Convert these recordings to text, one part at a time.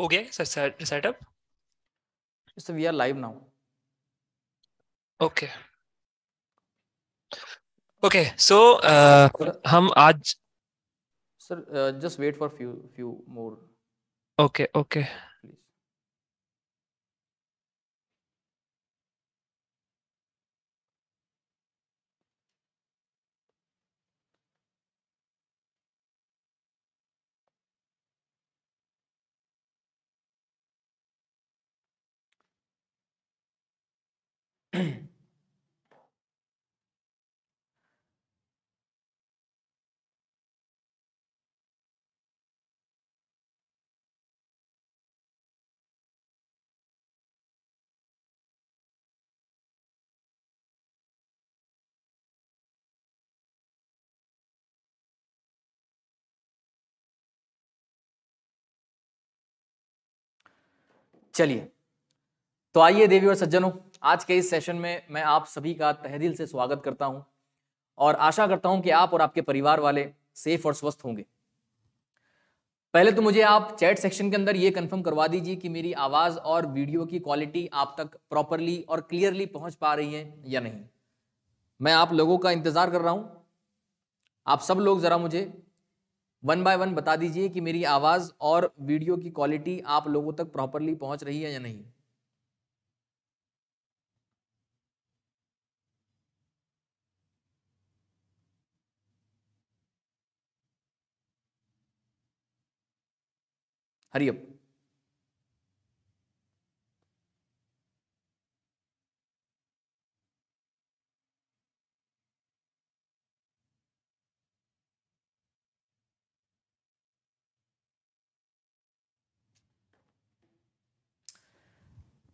हो गया क्या sir setup sir we are live now okay okay so हम आज sir just wait for few few more okay okay चलिए तो आइए देवी और सज्जनों आज के इस सेशन में मैं आप सभी का तहदिल से स्वागत करता हूं और आशा करता हूं कि आप और आपके परिवार वाले सेफ और स्वस्थ होंगे पहले तो मुझे आप चैट सेक्शन के अंदर ये कंफर्म करवा दीजिए कि मेरी आवाज़ और वीडियो की क्वालिटी आप तक प्रॉपरली और क्लियरली पहुंच पा रही है या नहीं मैं आप लोगों का इंतज़ार कर रहा हूं आप सब लोग ज़रा मुझे वन बाय वन बता दीजिए कि मेरी आवाज़ और वीडियो की क्वालिटी आप लोगों तक प्रॉपरली पहुंच रही है या नहीं हरिओम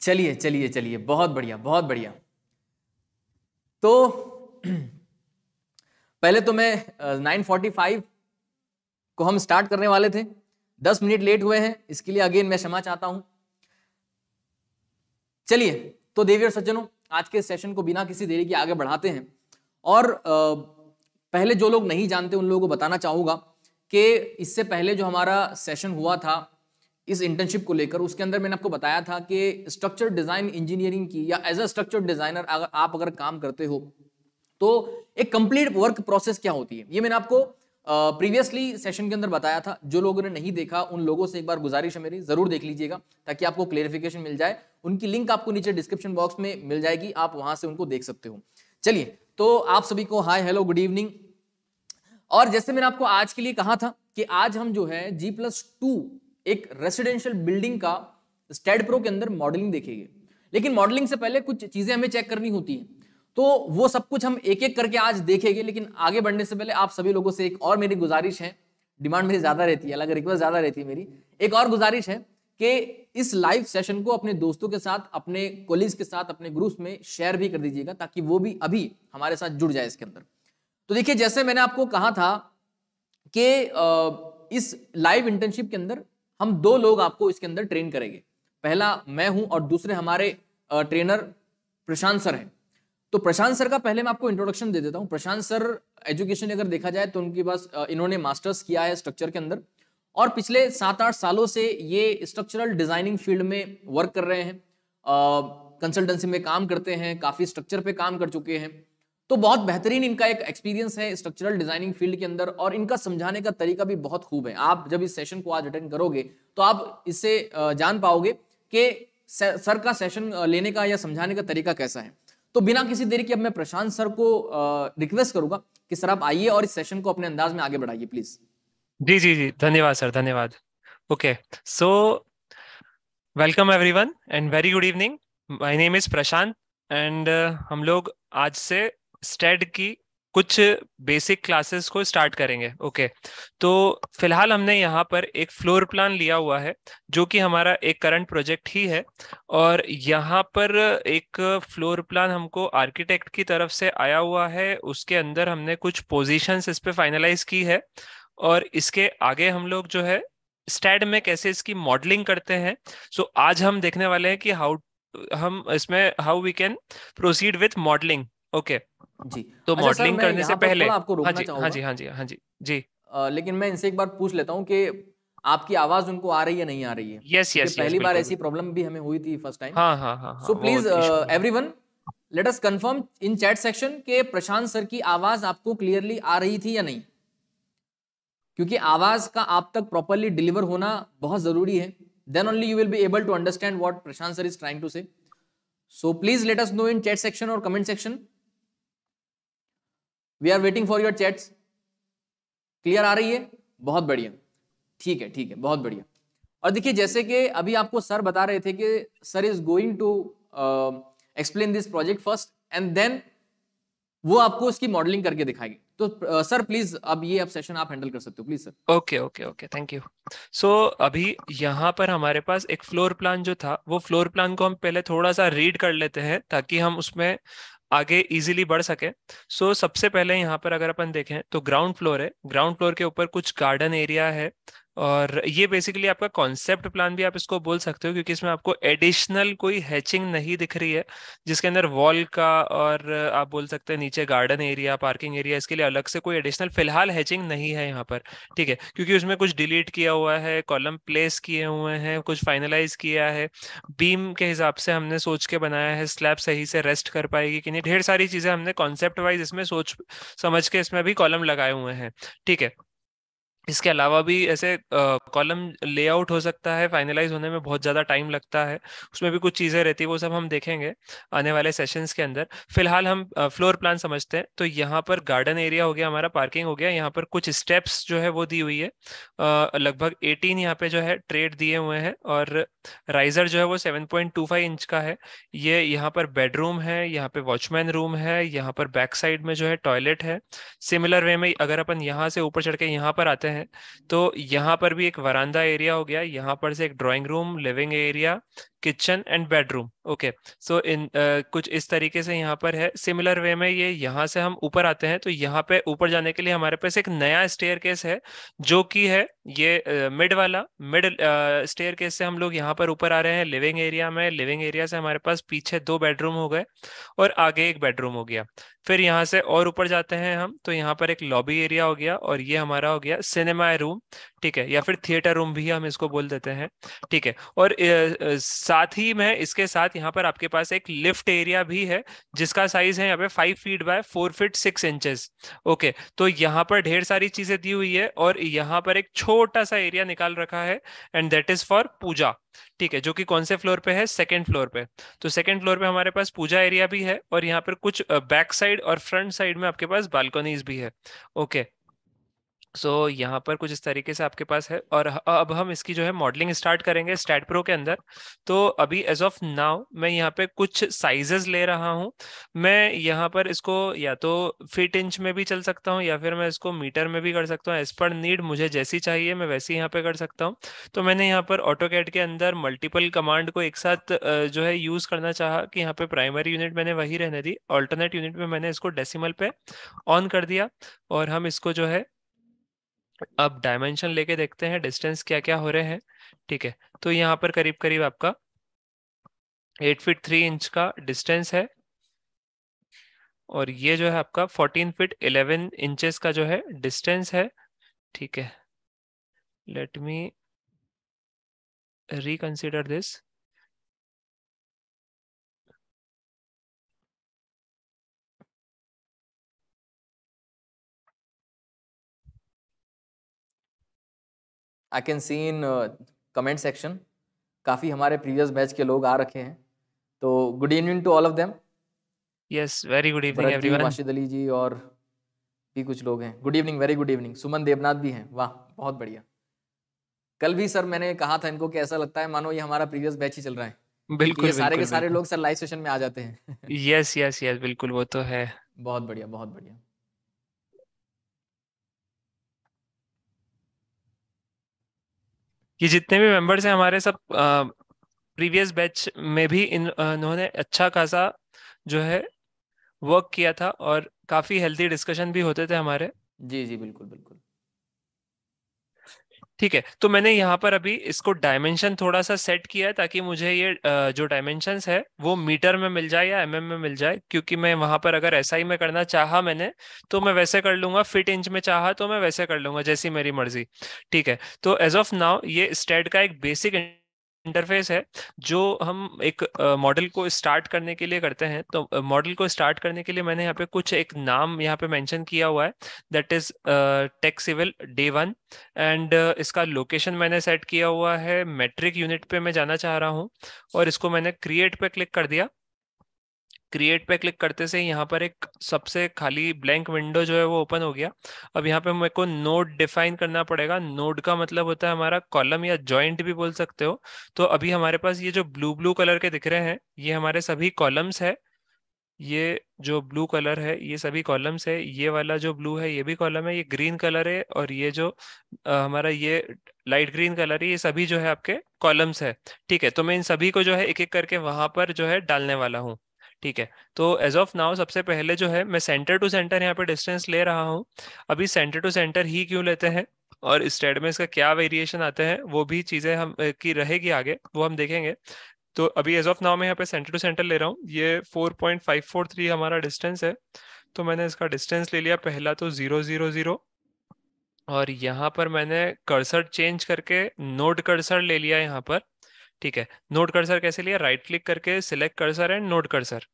चलिए चलिए चलिए बहुत बढ़िया बहुत बढ़िया तो पहले तो मैं 9:45 को हम स्टार्ट करने वाले थे दस मिनट लेट हुए हैं इसके लिए अगेन मैं क्षमा चाहता हूं चलिए तो देवी और सज्जनों आज के सेशन को बिना किसी देरी के आगे बढ़ाते हैं और पहले जो लोग नहीं जानते उन लोगों को बताना चाहूंगा कि इससे पहले जो हमारा सेशन हुआ था इस इंटर्नशिप को लेकर उसके अंदर मैंने आपको बताया था कि स्ट्रक्चर डिज़ाइन इंजीनियरिंग की या एज अ स्ट्रक्चर डिज़ाइनर अगर आप अगर काम करते हो तो एक कंप्लीट वर्क प्रोसेस क्या होती है ये मैंने आपको प्रीवियसली uh, सेशन के अंदर बताया था जो लोगों ने नहीं देखा उन लोगों से एक बार गुजारिश है मेरी जरूर देख लीजिएगा ताकि आपको क्लेरिफिकेशन मिल जाए उनकी लिंक आपको नीचे डिस्क्रिप्शन बॉक्स में मिल जाएगी आप वहां से उनको देख सकते हो चलिए तो आप सभी को हाय हेलो गुड इवनिंग और जैसे मैंने आपको आज के लिए कहा था कि आज हम जो है जी प्लस टू एक रेसिडेंशियल बिल्डिंग का स्टेड प्रो के अंदर मॉडलिंग देखेंगे लेकिन मॉडलिंग से पहले कुछ चीजें हमें चेक करनी होती है तो वो सब कुछ हम एक एक करके आज देखेंगे लेकिन आगे बढ़ने से पहले आप सभी लोगों से एक और मेरी गुजारिश है डिमांड मेरी ज़्यादा रहती है अलग रिक्वेस्ट ज़्यादा रहती है मेरी एक और गुजारिश है कि इस लाइव सेशन को अपने दोस्तों के साथ अपने कॉलेज के साथ अपने ग्रुप में शेयर भी कर दीजिएगा ताकि वो भी अभी हमारे साथ जुड़ जाए इसके अंदर तो देखिए जैसे मैंने आपको कहा था कि इस लाइव इंटर्नशिप के अंदर हम दो लोग आपको इसके अंदर ट्रेन करेंगे पहला मैं हूं और दूसरे हमारे ट्रेनर प्रशांत सर हैं तो प्रशांत सर का पहले मैं आपको इंट्रोडक्शन दे देता हूँ प्रशांत सर एजुकेशन अगर देखा जाए तो उनके पास इन्होंने मास्टर्स किया है स्ट्रक्चर के अंदर और पिछले सात आठ सालों से ये स्ट्रक्चरल डिजाइनिंग फील्ड में वर्क कर रहे हैं कंसल्टेंसी में काम करते हैं काफी स्ट्रक्चर पे काम कर चुके हैं तो बहुत बेहतरीन इनका एक एक्सपीरियंस है स्ट्रक्चरल डिजाइनिंग फील्ड के अंदर और इनका समझाने का तरीका भी बहुत खूब है आप जब इस सेशन को आज अटेंड करोगे तो आप इससे जान पाओगे कि सर का सेशन लेने का या समझाने का तरीका कैसा है तो बिना किसी देरी के अब मैं प्रशांत सर को रिक्वेस्ट करूंगा कि सर आप आइए और इस सेशन को अपने अंदाज में आगे बढ़ाइए प्लीज जी जी जी धन्यवाद सर धन्यवाद okay so welcome everyone and very good evening my name is Prashant and हम लोग आज से स्टेड की कुछ बेसिक क्लासेस को स्टार्ट करेंगे ओके तो फिलहाल हमने यहाँ पर एक फ्लोर प्लान लिया हुआ है जो कि हमारा एक करंट प्रोजेक्ट ही है और यहाँ पर एक फ्लोर प्लान हमको आर्किटेक्ट की तरफ से आया हुआ है उसके अंदर हमने कुछ पोजीशंस इस पर फाइनलाइज की है और इसके आगे हम लोग जो है स्टैड में कैसे इसकी मॉडलिंग करते हैं सो आज हम देखने वाले हैं कि हाउ हम इसमें how we can proceed with modelling okay जी तो अच्छा, मॉडलिंग करने से पहले आपको रोकना हाँ जी, हाँ जी हाँ जी हाँ जी जी आ, लेकिन मैं इनसे एक बार पूछ लेता हूँ कि आपकी आवाज उनको आ रही है नहीं आ रही है यस यस पहली बार ऐसी प्रॉब्लम भी हमें हुई थी फर्स्ट टाइम हाँ हाँ हाँ so please everyone let us confirm in chat section के प्रशांत सर की आवाज आपको क्लियरली आ रही थी या नहीं क्योंकि आवाज का आप तक प्रॉपरली डिलीवर होना बहुत जरूरी है then only you will be able to understand what Prashant sir is trying to say so please let us know in chat section और comment section we are waiting for your chats clear आ रही है बहुत बढ़िया ठीक है ठीक है बहुत बढ़िया और देखिए जैसे कि अभी आपको सर बता रहे थे कि sir is going to explain this project first and then वो आपको उसकी मॉडलिंग करके दिखाएंगे तो सर uh, प्लीज अब ये अब सेशन आप हैंडल कर सकते हो please sir okay okay okay thank you so अभी यहाँ पर हमारे पास एक फ्लोर प्लान जो था वो फ्लोर प्लान को हम पहले थोड़ा सा रीड कर लेते हैं ताकि हम उसमें आगे इजीली बढ़ सके सो so, सबसे पहले यहाँ पर अगर अपन देखें तो ग्राउंड फ्लोर है ग्राउंड फ्लोर के ऊपर कुछ गार्डन एरिया है और ये बेसिकली आपका कॉन्सेप्ट प्लान भी आप इसको बोल सकते हो क्योंकि इसमें आपको एडिशनल कोई हैचिंग नहीं दिख रही है जिसके अंदर वॉल का और आप बोल सकते हैं नीचे गार्डन एरिया पार्किंग एरिया इसके लिए अलग से कोई एडिशनल फिलहाल हैचिंग नहीं है यहाँ पर ठीक है क्योंकि उसमें कुछ डिलीट किया हुआ है कॉलम प्लेस किए हुए हैं कुछ फाइनलाइज किया है बीम के हिसाब से हमने सोच के बनाया है स्लैब सही से रेस्ट कर पाएगी कि नहीं ढेर सारी चीज़ें हमने कॉन्सेप्ट वाइज इसमें सोच समझ के इसमें भी कॉलम लगाए हुए हैं ठीक है इसके अलावा भी ऐसे कॉलम लेआउट हो सकता है फाइनलाइज होने में बहुत ज़्यादा टाइम लगता है उसमें भी कुछ चीज़ें रहती है वो सब हम देखेंगे आने वाले सेशंस के अंदर फिलहाल हम फ्लोर प्लान समझते हैं तो यहाँ पर गार्डन एरिया हो गया हमारा पार्किंग हो गया यहाँ पर कुछ स्टेप्स जो है वो दी हुई है लगभग एटीन यहाँ पे जो है ट्रेड दिए हुए हैं और राइजर जो है वो सेवन इंच का है ये यहाँ पर बेडरूम है यहाँ पे वॉचमैन रूम है यहाँ पर बैक साइड में जो है टॉयलेट है सिमिलर वे में अगर अपन यहाँ से ऊपर चढ़ के यहाँ पर आते हैं हैं तो यहाँ पर भी एक वरांडा एरिया हो गया यहाँ पर से एक drawing room living area kitchen and bedroom okay okay. So so in uh, कुछ इस तरीके से यहाँ पर है सिमिलर वे में ये यहाँ से हम ऊपर आते हैं तो यहाँ पे ऊपर जाने के लिए हमारे पास एक नया स्टेयर केस है जो कि है ये मिड uh, वाला मिड स्टेयर केस से हम लोग यहाँ पर ऊपर आ रहे हैं लिविंग एरिया में लिविंग एरिया से हमारे पास पीछे दो बेडरूम हो गए और आगे एक बेडरूम हो गया फिर यहाँ से और ऊपर जाते हैं हम तो यहाँ पर एक लॉबी एरिया हो गया और ये हमारा हो गया सिनेमा रूम ठीक है या फिर थिएटर रूम भी हम इसको बोल देते हैं ठीक है और uh, साथ ही में इसके साथ साथ यहाँ पर आपके पास एक लिफ्ट एरिया भी है जिसका साइज है यहाँ पे five feet by four feet six inches okay तो यहाँ पर ढेर सारी चीजें दी हुई है और यहाँ पर एक छोटा सा एरिया निकाल रखा है and that is for puja ठीक है जो कि कौन से फ्लोर पे है सेकंड फ्लोर पे तो सेकंड फ्लोर पे हमारे पास पूजा एरिया भी है और यहाँ पर कुछ बैक साइड और फ्रंट साइड में आपके पास बालकोनीज भी है ओके सो so, यहाँ पर कुछ इस तरीके से आपके पास है और अब हम इसकी जो है मॉडलिंग स्टार्ट करेंगे स्टैट प्रो के अंदर तो अभी एज ऑफ नाउ मैं यहाँ पे कुछ साइजेस ले रहा हूँ मैं यहाँ पर इसको या तो फिट इंच में भी चल सकता हूँ या फिर मैं इसको मीटर में भी कर सकता हूँ एज पर नीड मुझे जैसी चाहिए मैं वैसी यहाँ पे कर सकता हूँ तो मैंने यहाँ पर ऑटो कैट के अंदर मल्टीपल कमांड को एक साथ जो है यूज़ करना चाहा कि यहाँ पे प्राइमरी यूनिट मैंने वही रहने दी ऑल्टरनेट यूनिट में मैंने इसको डेसीमल पे ऑन कर दिया और हम इसको जो है अब डायमेंशन लेके देखते हैं डिस्टेंस क्या क्या हो रहे हैं ठीक है तो यहाँ पर करीब करीब आपका एट फिट थ्री इंच का डिस्टेंस है और ये जो है आपका फोर्टीन फिट इलेवन इंचेस का जो है डिस्टेंस है ठीक है let me reconsider this I can see in comment section काफ़ी हमारे प्रीवियस बैच के लोग आ रखे हैं तो good evening to all of them yes very good evening everyone Mashid Ali ji और भी कुछ लोग हैं good evening very good evening Suman Devnath भी हैं वाह बहुत बढ़िया कल भी सर मैंने कहा था इनको कि ऐसा लगता है मानो ये हमारा प्रीवियस बैच ही चल रहा है बिल्कुल ये सारे बिल्कुल, के सारे लोग सर लाइव सेशन में आ जाते हैं यस यस यस बिल्कुल वो तो है बहुत बढ़िया बहुत बढ़िया ये जितने भी मेंबर्स हैं हमारे सब प्रीवियस बैच में भी इन उन्होंने अच्छा खासा जो है वर्क किया था और काफ़ी हेल्थी डिस्कशन भी होते थे हमारे जी जी बिल्कुल बिल्कुल ठीक है तो मैंने यहाँ पर अभी इसको डायमेंशन थोड़ा सा सेट किया है ताकि मुझे ये जो डायमेंशन है वो मीटर में मिल जाए या एम mm में मिल जाए क्योंकि मैं वहां पर अगर एस SI में करना चाहा मैंने तो मैं वैसे कर लूंगा फिट इंच में चाहा तो मैं वैसे कर लूंगा जैसी मेरी मर्जी ठीक है तो एज ऑफ नाउ ये स्टेट का एक बेसिक इंटरफेस है जो हम एक मॉडल को स्टार्ट करने के लिए करते हैं तो मॉडल को स्टार्ट करने के लिए मैंने यहाँ पे कुछ एक नाम यहाँ पे मेंशन किया हुआ है that is tech civil day one and इसका लोकेशन मैंने सेट किया हुआ है मेट्रिक यूनिट पे मैं जाना चाह रहा हूँ और इसको मैंने क्रिएट पे क्लिक कर दिया क्रिएट पे क्लिक करते से यहाँ पर एक सबसे खाली ब्लैंक विंडो जो है वो ओपन हो गया अब यहाँ पे मेरे को नोड डिफाइन करना पड़ेगा नोड का मतलब होता है हमारा कॉलम या ज्वाइंट भी बोल सकते हो तो अभी हमारे पास ये जो ब्लू ब्लू कलर के दिख रहे हैं ये हमारे सभी कॉलम्स है ये जो ब्लू कलर है ये सभी कॉलम्स है ये वाला जो ब्लू है ये भी कॉलम है ये ग्रीन कलर है और ये जो आ, हमारा ये लाइट ग्रीन कलर है ये सभी जो है आपके कॉलम्स है ठीक है तो मैं इन सभी को जो है एक एक करके वहां पर जो है डालने वाला हूँ ठीक है तो एज ऑफ नाउ सबसे पहले जो है मैं सेंटर टू सेंटर यहाँ पे डिस्टेंस ले रहा हूँ अभी सेंटर टू सेंटर ही क्यों लेते हैं और स्टेड में इसका क्या वेरिएशन आते हैं वो भी चीजें हम की रहेगी आगे वो हम देखेंगे तो अभी एज ऑफ नाउ मैं यहाँ पे सेंटर टू सेंटर ले रहा हूँ ये थ्री हमारा डिस्टेंस है तो मैंने इसका डिस्टेंस ले लिया पहला तो जीरो जीरो जीरो और यहाँ पर मैंने कर्सर चेंज करके नोट कर्सर ले लिया यहाँ पर ठीक है नोट कर्सर कैसे लिया राइट क्लिक करके select cursor and node cursor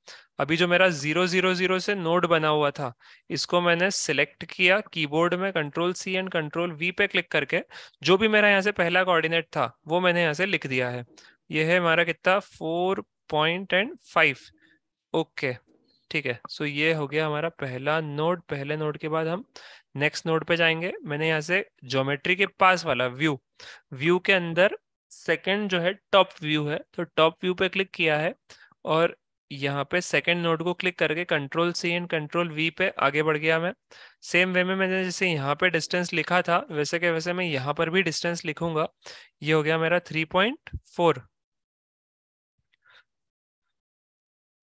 अभी जो मेरा जीरो जीरो जीरो से नोट बना हुआ था इसको मैंने सिलेक्ट किया कीबोर्ड में control C and control V पे क्लिक करके जो भी मेरा यहाँ से पहला कोऑर्डिनेट था वो मैंने यहाँ से लिख दिया है ये है हमारा कितना four point and five okay ठीक है सो ये हो गया हमारा पहला नोट पहले नोट के बाद हम नेक्स्ट नोट पे जाएंगे मैंने यहाँ से ज्योमेट्री के पास वाला व्यू व्यू के अंदर सेकेंड जो है टॉप व्यू है तो टॉप व्यू पे क्लिक किया है और यहाँ पे सेकेंड नोड को क्लिक करके control C and control V पे आगे बढ़ गया मैं सेम वे में मैंने जैसे यहाँ पे डिस्टेंस लिखा था वैसे के वैसे मैं यहाँ पर भी डिस्टेंस लिखूंगा ये हो गया मेरा थ्री पॉइंट फोर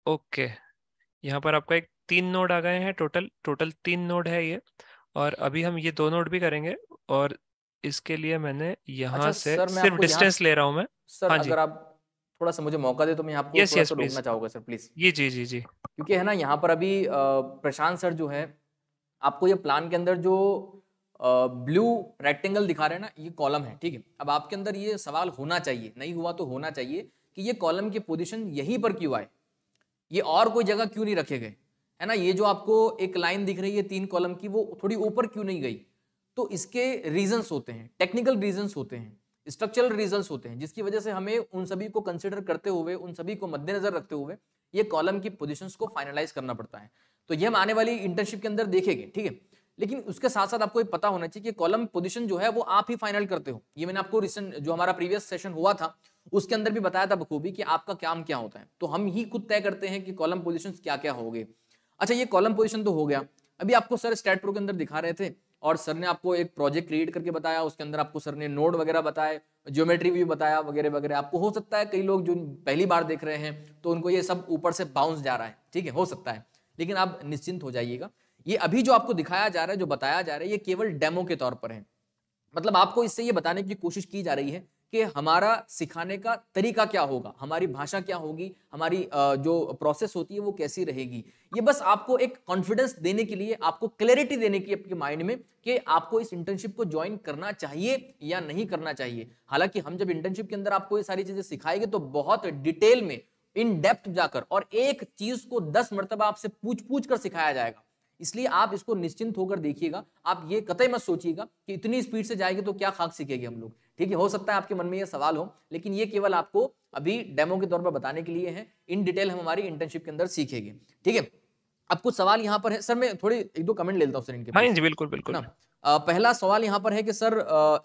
ओके यहाँ पर आपका एक तीन नोड आ गए हैं टोटल टोटल तीन नोड है ये और अभी हम ये दो नोड भी करेंगे और इसके लिए मैंने यहाँ अच्छा, से सर, मैं सिर्फ डिस्टेंस ले रहा हूँ मैं सर हाँ अगर आप थोड़ा सा मुझे मौका दे तो मैं आपको yes, yes, रोकना चाहूंगा सर प्लीज ये जी जी जी क्योंकि है ना यहाँ पर अभी प्रशांत सर जो है आपको ये प्लान के अंदर जो ब्लू रेक्टेंगल दिखा रहे हैं ना ये कॉलम है ठीक है अब आपके अंदर ये सवाल होना चाहिए नहीं हुआ तो होना चाहिए कि ये कॉलम की पोजिशन यहीं पर क्यों आए ये और कोई जगह क्यों नहीं रखे गए है ना ये जो आपको एक लाइन दिख रही है तीन कॉलम की वो थोड़ी ऊपर क्यों नहीं गई तो इसके रीजंस होते हैं टेक्निकल रीजंस होते हैं स्ट्रक्चरल रीजंस होते हैं जिसकी वजह से हमें उन सभी को कंसिडर करते हुए उन सभी को मद्देनजर रखते हुए ये कॉलम की पोजिशन को फाइनलाइज करना पड़ता है तो ये हम आने वाली इंटर्नशिप के अंदर देखेंगे ठीक है लेकिन उसके साथ साथ आपको ये पता होना चाहिए कि कॉलम पोजीशन जो है वो आप ही फाइनल करते हो ये मैंने आपको रिसेंट जो हमारा प्रीवियस सेशन हुआ था उसके अंदर भी बताया था बखूबी कि आपका काम क्या होता है तो हम ही खुद तय करते हैं कि कॉलम पोजिशन क्या क्या हो गए अच्छा ये कॉलम पोजिशन तो हो गया अभी आपको सर स्टेट प्रो के अंदर दिखा रहे थे और सर ने आपको एक प्रोजेक्ट क्रिएट करके बताया उसके अंदर आपको सर ने नोड वगैरह बताए ज्योमेट्री भी बताया वगैरह वगैरह आपको हो सकता है कई लोग जो पहली बार देख रहे हैं तो उनको ये सब ऊपर से बाउंस जा रहा है ठीक है हो सकता है लेकिन आप निश्चिंत हो जाइएगा ये अभी जो आपको दिखाया जा रहा है जो बताया जा रहा है ये केवल डेमो के तौर पर है मतलब आपको इससे ये बताने की कोशिश की जा रही है कि हमारा सिखाने का तरीका क्या होगा हमारी भाषा क्या होगी हमारी जो प्रोसेस होती है वो कैसी रहेगी ये बस आपको एक कॉन्फिडेंस देने के लिए आपको क्लैरिटी देने की आपके माइंड में कि आपको इस इंटर्नशिप को ज्वाइन करना चाहिए या नहीं करना चाहिए हालांकि हम जब इंटर्नशिप के अंदर आपको ये सारी चीजें सिखाएंगे तो बहुत डिटेल में इन डेप्थ जाकर और एक चीज को दस मरतबा आपसे पूछ पूछ कर सिखाया जाएगा इसलिए आप इसको निश्चिंत होकर देखिएगा आप ये कतई मत सोचिएगा कि इतनी स्पीड से जाएंगे तो क्या खाक सीखेंगे हम लोग ठीक है हो सकता है आपके मन में ये सवाल हो लेकिन ये केवल आपको अभी डेमो के तौर पर बताने के लिए है इन डिटेल हम हमारी इंटर्नशिप के अंदर सीखेंगे ठीक है अब कुछ सवाल यहाँ पर है सर मैं थोड़ी एक दो कमेंट लेता हूँ सर इनके हाँ जी बिल्कुल बिल्कुल ना पहला सवाल यहाँ पर है कि सर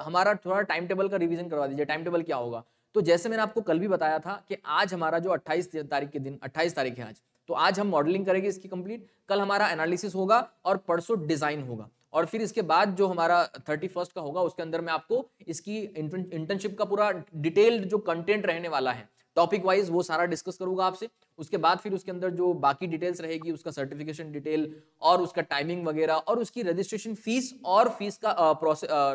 हमारा थोड़ा टाइम टेबल का रिवीजन करवा दीजिए टाइम टेबल क्या होगा तो जैसे मैंने आपको कल भी बताया था कि आज हमारा जो 28 तारीख के दिन 28 तारीख है आज तो आज हम मॉडलिंग करेंगे इसकी कंप्लीट कल हमारा एनालिसिस होगा और परसों डिजाइन होगा और फिर इसके बाद जो हमारा थर्टी फर्स्ट का होगा उसके अंदर में आपको इसकी इंटर्नशिप का पूरा डिटेल्ड जो कंटेंट रहने वाला है टॉपिक वाइज वो सारा डिस्कस करूंगा आपसे उसके बाद फिर उसके अंदर जो बाकी डिटेल्स रहेगी उसका सर्टिफिकेशन डिटेल और उसका टाइमिंग वगैरह और उसकी रजिस्ट्रेशन फीस और फीस का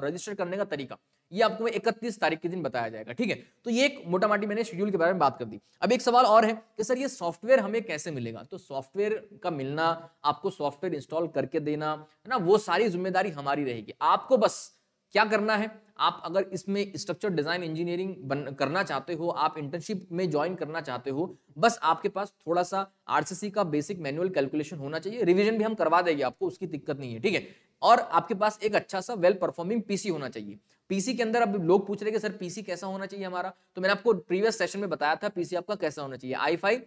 रजिस्टर करने का तरीका ये आपको इकतीस तारीख के दिन बताया जाएगा ठीक है तो ये एक मोटा माटी मैंने शेड्यूल के बारे में बात कर दी अब एक सवाल और है कि सर ये सॉफ्टवेयर हमें कैसे मिलेगा तो सॉफ्टवेयर का मिलना आपको सॉफ्टवेयर इंस्टॉल करके देना है ना वो सारी जिम्मेदारी हमारी रहेगी आपको बस क्या करना है आप अगर इसमें स्ट्रक्चर डिजाइन इंजीनियरिंग करना चाहते हो आप इंटर्नशिप में ज्वाइन करना चाहते हो बस आपके पास थोड़ा सा आरसीसी का बेसिक मैनुअल कैलकुलेशन होना चाहिए रिवीजन भी हम करवा देंगे आपको उसकी दिक्कत नहीं है ठीक है और आपके पास एक अच्छा सा वेल परफॉर्मिंग पीसी होना चाहिए पीसी के अंदर अब लोग पूछ रहे कि सर पीसी कैसा होना चाहिए हमारा तो मैंने आपको प्रीवियस सेशन में बताया था पीसी आपका कैसा होना चाहिए आई फाइव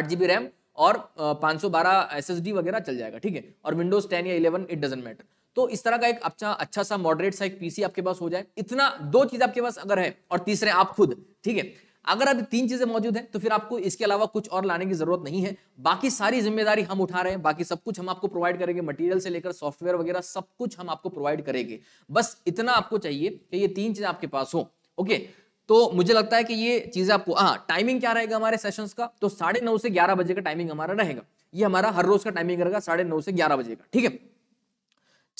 आठ जीबी रैम और एस डी वगैरह चल जाएगा ठीक है और विंडोज टेन या इलेवन इट डजेंट मैटर तो इस तरह का एक अच्छा अच्छा सा मॉडरेट सा एक पीसी आपके पास हो जाए इतना दो चीज आपके पास अगर है और तीसरे आप खुद ठीक है अगर अभी तीन चीजें मौजूद हैं तो फिर आपको इसके अलावा कुछ और लाने की जरूरत नहीं है बाकी सारी जिम्मेदारी हम उठा रहे हैं बाकी सब कुछ हम आपको प्रोवाइड करेंगे मटेरियल से लेकर सॉफ्टवेयर वगैरह सब कुछ हम आपको प्रोवाइड करेंगे बस इतना आपको चाहिए कि ये तीन चीजें आपके पास हो ओके तो मुझे लगता है कि ये चीजें आपको हाँ टाइमिंग क्या रहेगा हमारे सेशन का तो साढ़े नौ से ग्यारह बजे का टाइमिंग हमारा रहेगा ये हमारा हर रोज का टाइमिंग रहेगा साढ़े नौ से ग्यारह बजे का ठीक है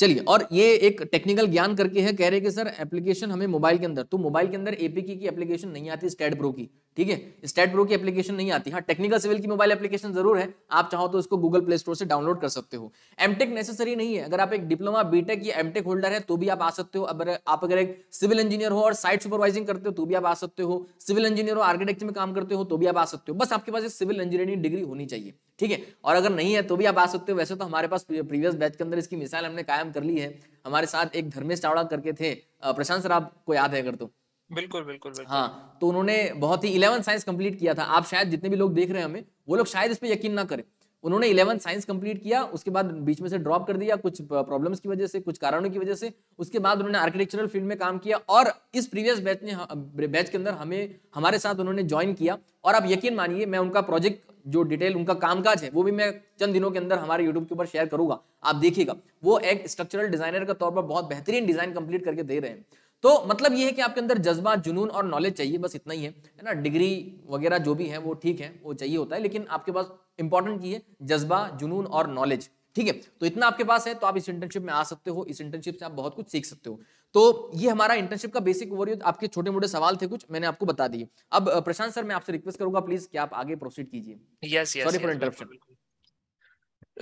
चलिए और ये एक टेक्निकल ज्ञान करके है कह रहे कि सर एप्लीकेशन हमें मोबाइल के अंदर तो मोबाइल के अंदर एपीके की एप्लीकेशन नहीं आती स्टेड प्रो की ठीक है स्टेट प्रो की एप्लीकेशन नहीं आती हाँ टेक्निकल सिविल की मोबाइल एप्लीकेशन जरूर है आप चाहो तो इसको गूगल प्ले स्टोर से डाउनलोड कर सकते हो एमटेक नेसेसरी नहीं है अगर आप एक डिप्लोमा बीटेक या एमटेक होल्डर है तो भी आप आ सकते हो अगर आप अगर एक सिविल इंजीनियर हो और साइट सुपरवाइजिंग करते हो तो भी आप आ सकते हो सिविल इंजीनियर हो आर्किटेक्चर में काम करते हो तो भी आप आ सकते हो बस आपके पास एक सिविल इंजीनियरिंग डिग्री होनी चाहिए ठीक है और अगर नहीं है तो भी आप आ सकते हो वैसे तो हमारे पास प्रीवियस बैच के अंदर इसकी मिसाल हमने कायम कर ली है हमारे साथ एक धर्मेश चावड़ा करके थे प्रशांत सर आपको याद है अगर तो बिल्कुल बिल्कुल बिल्कुल हाँ तो उन्होंने बहुत ही इलेवन साइंस कंप्लीट किया था आप शायद जितने भी लोग देख रहे हैं हमें वो लोग शायद इस पर यकीन ना करें उन्होंने इलेवन साइंस कंप्लीट किया उसके बाद बीच में से ड्रॉप कर दिया कुछ प्रॉब्लम्स की वजह से कुछ कारणों की वजह से उसके बाद उन्होंने आर्किटेक्चरल फील्ड में काम किया और इस प्रीवियस बैच ने बैच के अंदर हमें हमारे साथ उन्होंने ज्वाइन किया और आप यकीन मानिए मैं उनका प्रोजेक्ट जो डिटेल उनका कामकाज है वो भी मैं चंद दिनों के अंदर हमारे यूट्यूब के ऊपर शेयर करूंगा आप देखिएगा वो एक स्ट्रक्चरल डिजाइनर के तौर पर बहुत बेहतरीन डिजाइन कंप्लीट करके दे रहे हैं तो मतलब ये है कि आपके अंदर जज्बा जुनून और नॉलेज चाहिए बस इतना ही है है ना डिग्री वगैरह जो भी है वो ठीक है वो चाहिए होता है लेकिन आपके पास इंपॉर्टेंट ये जज्बा जुनून और नॉलेज ठीक है तो इतना आपके पास है तो आप इस इंटर्नशिप में आ सकते हो इस इंटर्नशिप से आप बहुत कुछ सीख सकते हो तो ये हमारा इंटर्नशिप का बेसिक ओवरव्यू आपके छोटे मोटे सवाल थे कुछ मैंने आपको बता दिए अब प्रशांत सर मैं आपसे रिक्वेस्ट करूंगा प्लीज कि आप आगे प्रोसीड कीजिए yes sorry for interruption